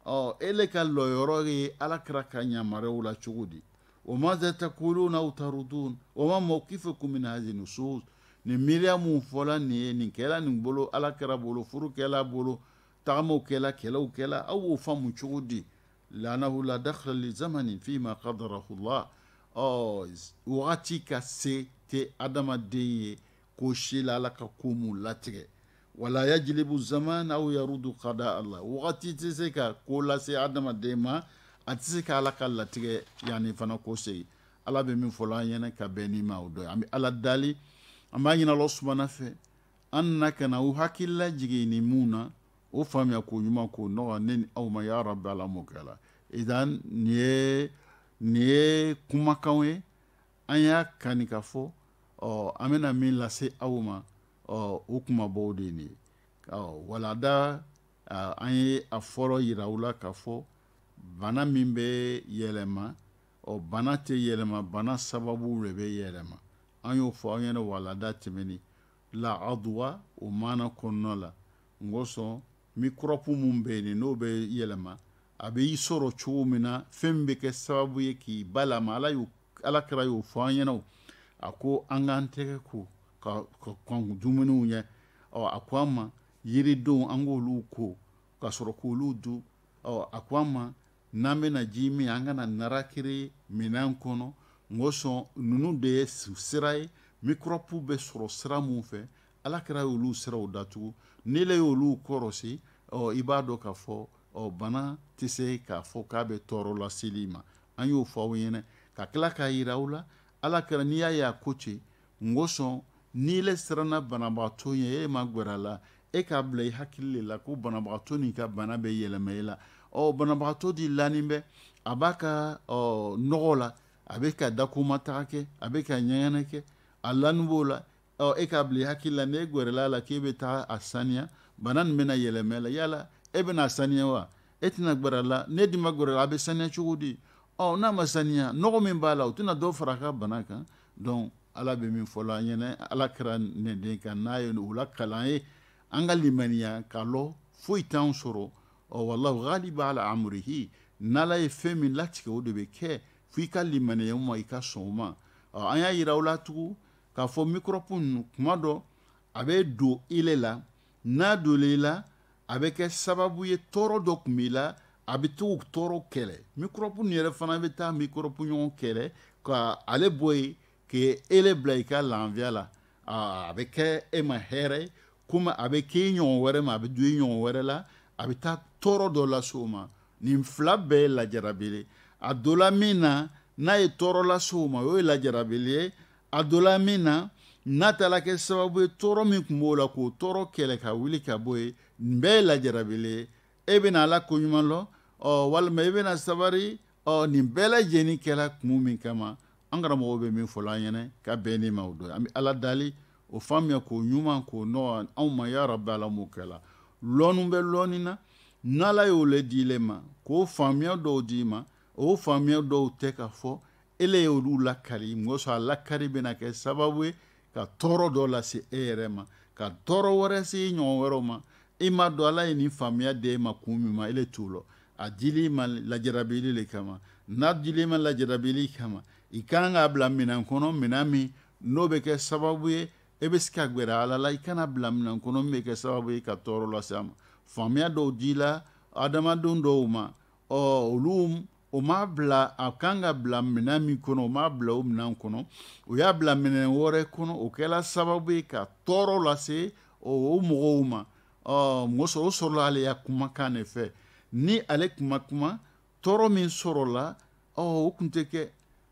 ɔ ele ka lɔyɔrɔ ye ala kɛra ka yamaruyaw la cogo di o ma zɛ takuluna aw tarudun o ma mawkifakum min hazi nusus nin miiriya mun fɔla nin ye nin kɛla nin bolo ala kɛra bolo furu kɛla bolo tagamaw kɛla kɛlɛw kɛla aw b'o faamu cogo di لأنه لا دخل لزمن فيما قدره الله wagati ka se tɛ adamaden ye ko si ala ka komu latigɛ wala yajlibu zaman aw yarudu qada allah wagati tɛ se ka ko lase adamaden ma a tɛ se ka ala ka latigɛ yani fana ko segin ala be min fɔlɔ an ɲɛnɛ ka bɛn ni ma o dɔ an bɛ ala dali an b'a ɲinalɔ sumana fɛ an na ka na u hakilila jigin nin mun na o faamuya k'o ɲuman k'o nɔgɔ ne ni aw ma ya rabi ala m'o kɛ la idan nin ye nin ye kumakanw ye an y'a kani ka fɔ ɔ an bɛna min lase aw ma ɔ o kumabaw de nin ye ɔ walada an ye a fɔlɔ yira aw la k'a fɔ bana min bɛ yɛlɛma ɔ bana tɛ yɛlɛma bana sababu de bɛ yɛlɛma an y'o fɔ aw ɲɛna walada tɛmɛnen la aduwa o maana kɔnɔna la n kosɔn mikɔrɔpu mun bɛ yen n'o bɛ yɛlɛma a bɛ i sɔrɔ cogo min na fɛn min bɛ kɛ sababu ye k'i ba lama ala y'o ala kɛra y'o fɔ an ɲɛna a ko an k'an tɛgɛ ko ka ka kɔn dumuniw ɲɛ ɔ a ko an ma yiridenw an k'olu ko ka sɔrɔ k'olu dun ɔ a ko an ma n'an bɛna ji min an kana nara kiri minɛn kɔnɔ n ko sɔn ninnu de ye sira ye mikɔrɔpu bɛ sɔrɔ sira mun fɛ ala kɛra y'olu siraw datugu ne le y'olu kɔrɔsi ɔ i b'a dɔn k'a fɔ ɔ bana tɛ se k'a fɔ k'a bɛ tɔɔrɔ laseli ma an y'o fɔ aw ɲɛna ka tila k'a yira aw la ala kɛra n'i y'a ye a ko ten n kosɔn n'i le siranna banabagatɔ ɲɛ e ma gwɛrɛ a la e k'a bila i hakili le la ko banabagatɔ ni ka bana bɛ yɛlɛma e la ɔ banabagatɔ di lani bɛ a b'a ka ɔ nɔgɔ la a bɛ ka dakomataga kɛ a bɛ ka ɲɛgɛnɛ kɛ a lani b'o la ɔ e k'a bila i hakili la n'e gwɛrɛla a la k'e bɛ taa a saniya bana bena bɛna yɛlɛmɛ la yala e bɛna saniya wa e tɛna gbɛrɛ la ne dun ma la a bɛ saniya cogo di ɔ n'a ma saniya nɔgɔ min b'a la o tɛna dɔ fara a ka bana kan donc ala bɛ min fɔ an ɲɛna ala kɛra nin kan n'a ye o la kalan ye an ka limaniya k'a lɔ foyi t'anw sɔrɔ ɔ walahi ghali b'a la n'ala ye fɛn min latigɛ o de bɛ kɛ fo i ka limaniyaw ma i ka sɔn ma ɔ an y'a yira aw la k'a fɔ microbe ninnu kuma dɔ a bɛ don ile la n'a dolen i la a bɛ kɛ sababu ye tɔɔrɔ dɔ kun b'i la a bɛ t'o tɔɔrɔ kɛlɛ mikrɔbu nin yɛrɛ fana bɛ taa mikrɔbu ɲɔgɔn kɛlɛ ka ale bɔ yen k'e ele bila i ka lanfiya la a bɛ kɛ e ma hɛrɛ ye komi a bɛ k'e ɲɔgɔn wɛrɛ ma a bɛ don e ɲɔgɔn wɛrɛ la a bɛ taa tɔɔrɔ dɔ lase o ma nin fila bɛɛ ye lajarabele a dɔ la min na n'a ye tɔɔrɔ lase o ma o ye lajarabele ye a dɔ min na n'a taara kɛ sababu ye tɔɔrɔ min tun b'o la k'o tɔɔrɔ kɛlɛ ka wuli ka bɔ yen nin bɛɛ ye lajarabile ye e bɛna ala koɲuman lɔ ɔ walima i e bɛna sabari ɔ nin bɛɛ lajɛlen kɛra kun min kama an karamɔgɔ bɛ min fɔ an ɲɛna ka bɛn n'i ma o don an bɛ ala dali o faamuya k'o ɲuman k'o nɔgɔ anw ma y'a rabi ala m'o kɛ la lɔnni bɛ lɔnni na n'ala y'o le di le ma k'o faamuya dɔw d'i ma o faamuya dɔw tɛ ka fɔ ele y'olu lakari mun kosɔn a lakari bɛna kɛ sababu ye ka tɔɔrɔ dɔ lase e yɛrɛ ma ka tɔɔrɔ wɛrɛ se i ɲɔgɔn wɛrɛw ma i ma don ala ye nin faamuya de ma kun min ma ele t'o lɔ a dili ma lajarabili le kama n'a dili ma lajarabili kama i kan k'a bila minɛn kɔnɔ minɛn min n'o bɛ kɛ sababu ye e bɛ se ka gbɛrɛ ala la i kana bila minɛn kɔnɔ min bɛ kɛ sababu ye ka tɔɔrɔ lase a ma faamuya dɔw d'i la adamadenw dɔw ma ɔ olu o m'a bila a kan ka bila minɛn min kɔnɔ o m'a bila o minɛn kɔnɔ o y'a bila minɛn wɛrɛ kɔnɔ o kɛla sababu ye ka tɔɔrɔ lase o mɔgɔw ma ɔ muso o sɔrɔla ale ya kumakan de fɛ ni ale kuma kuma tɔɔrɔ min sɔrɔla ɔ o tun tɛ kɛ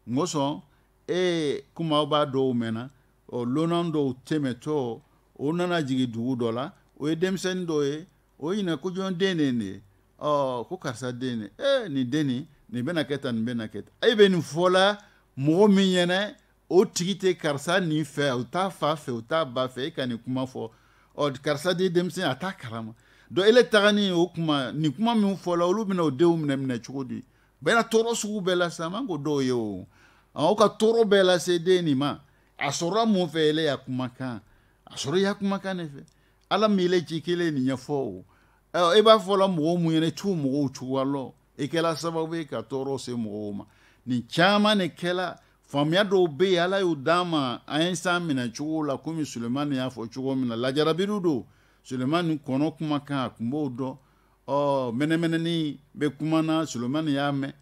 mɔsɔn e kuma b'a dɔw mɛnna ɔ lonan dɔw tɛmɛtɔ o nana jigin dugu dɔ la o ye denmisɛnnin dɔ ye o ɲinɛ ko jɔn den de ye ɔ ko karisa den de e nin den nin nin bɛna kɛ tan nin bɛna kɛ tan e bɛ nin fɔla mɔgɔ min ɲɛna o tigi tɛ karisa nin fɛ o t'a fa fɛ o t'a ba fɛ e ka nin kuma fɔ ɔ karisa de ye denmisɛn a t'a kalama donc ele tagani o kuma nin kuma min fɔla olu bɛna o denw minɛ minɛ cogo di bɛna tɔɔrɔ sugu bɛɛ lase a man k'o dɔw ye o aw ka tɔɔrɔ bɛɛ lase den nin ma a sɔrɔla mun fɛ ele y'a kumakan a sɔrɔ y'a kumakan de fɛ ala min ele e ci k'ele nin ɲɛfɔ o ɛ e b'a fɔla mɔgɔw mun ɲɛna i t'o mɔgɔw cogoya lɔ i kɛla sababu ye ka tɔɔrɔ se mɔgɔw ma nin caman de kɛla faamuya dɔw bɛ yen ala y'u d'an ma an ye san minɛ cogo la komi sulemani y'a fɔ cogo min na lajarabiriw don sulemani kɔnɔ kumakan a tun b'o dɔn mɛnɛmɛnɛni bɛ kuma na y'a mɛn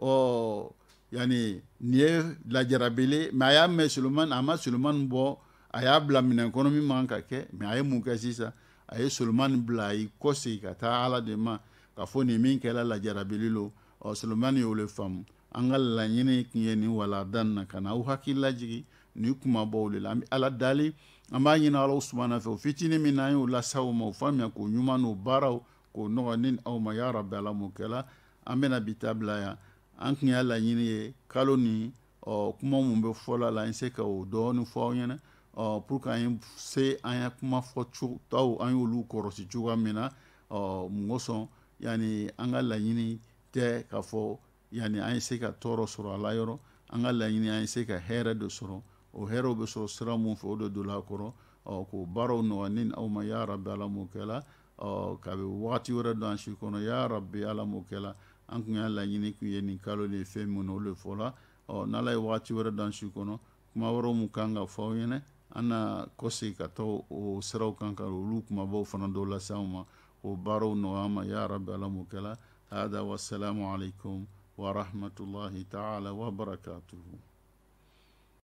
ɔ yanni nin ye lajarabele mɛ a y'a mɛn sulemani a ma sulemani bɔ a y'a bila minɛn kɔnɔ min man ka kɛ mɛ a ye mun kɛ sisan a ye sulemani bila a y'i kɔsegin ka taa ala de ma k'a fɔ nin min kɛra lajarabili lo ɔ silamɛmani y'o le faamu an ka laɲini tun ye nin walada nin na ka na aw hakili lajigi nin kumabaw de la an bɛ ala dali an b'a ɲini alaw subahana fɛ o fitinin min n'an y'o lase aw ma o faamuya k'o ɲuman n'o baaraw k'o nɔgɔ ni aw ma ya rabi ala m'o kɛla an bɛna bi ta bila yan an tun y'a laɲini ye kalo nin ɔ kuma mun bɛ fɔla la an se ka o dɔɔni fɔ aw ɲɛna ɔ pour que an ye se an ya kuma fɔ taw an y'olu kɔrɔsi cogoya min na ɔ mun kosɔn yani an ka laɲini tɛ k'a fɔ yani an ye se ka tɔɔrɔ sɔrɔ a la yɔrɔ an ka laɲini an ye se ka hɛrɛ dɔ sɔrɔ o hɛrɛw bɛ sɔrɔ sira mun fɛ o de don kɔrɔ ɔ k'o baaraw nɔgɔya ni aw ma ya rabi ala m'o kɛla ɔ k'a wagati wɛrɛ don an si kɔnɔ ya rabi ala m'o kɛla an tun y'a laɲini tun ye nin kalo de fɛn mun na o de fɔla ɔ n'ala ye wagati wɛrɛ don an si kɔnɔ kuma wɛrɛw mun kan ka fɔ aw ɲɛnɛ an na kɔsegi ka taa o siraw kan ka olu kumabaw fana dɔw lase anw ma وبارو نواما يا رب ألمكلا هذا والسلام عليكم ورحمة الله تعالى وبركاته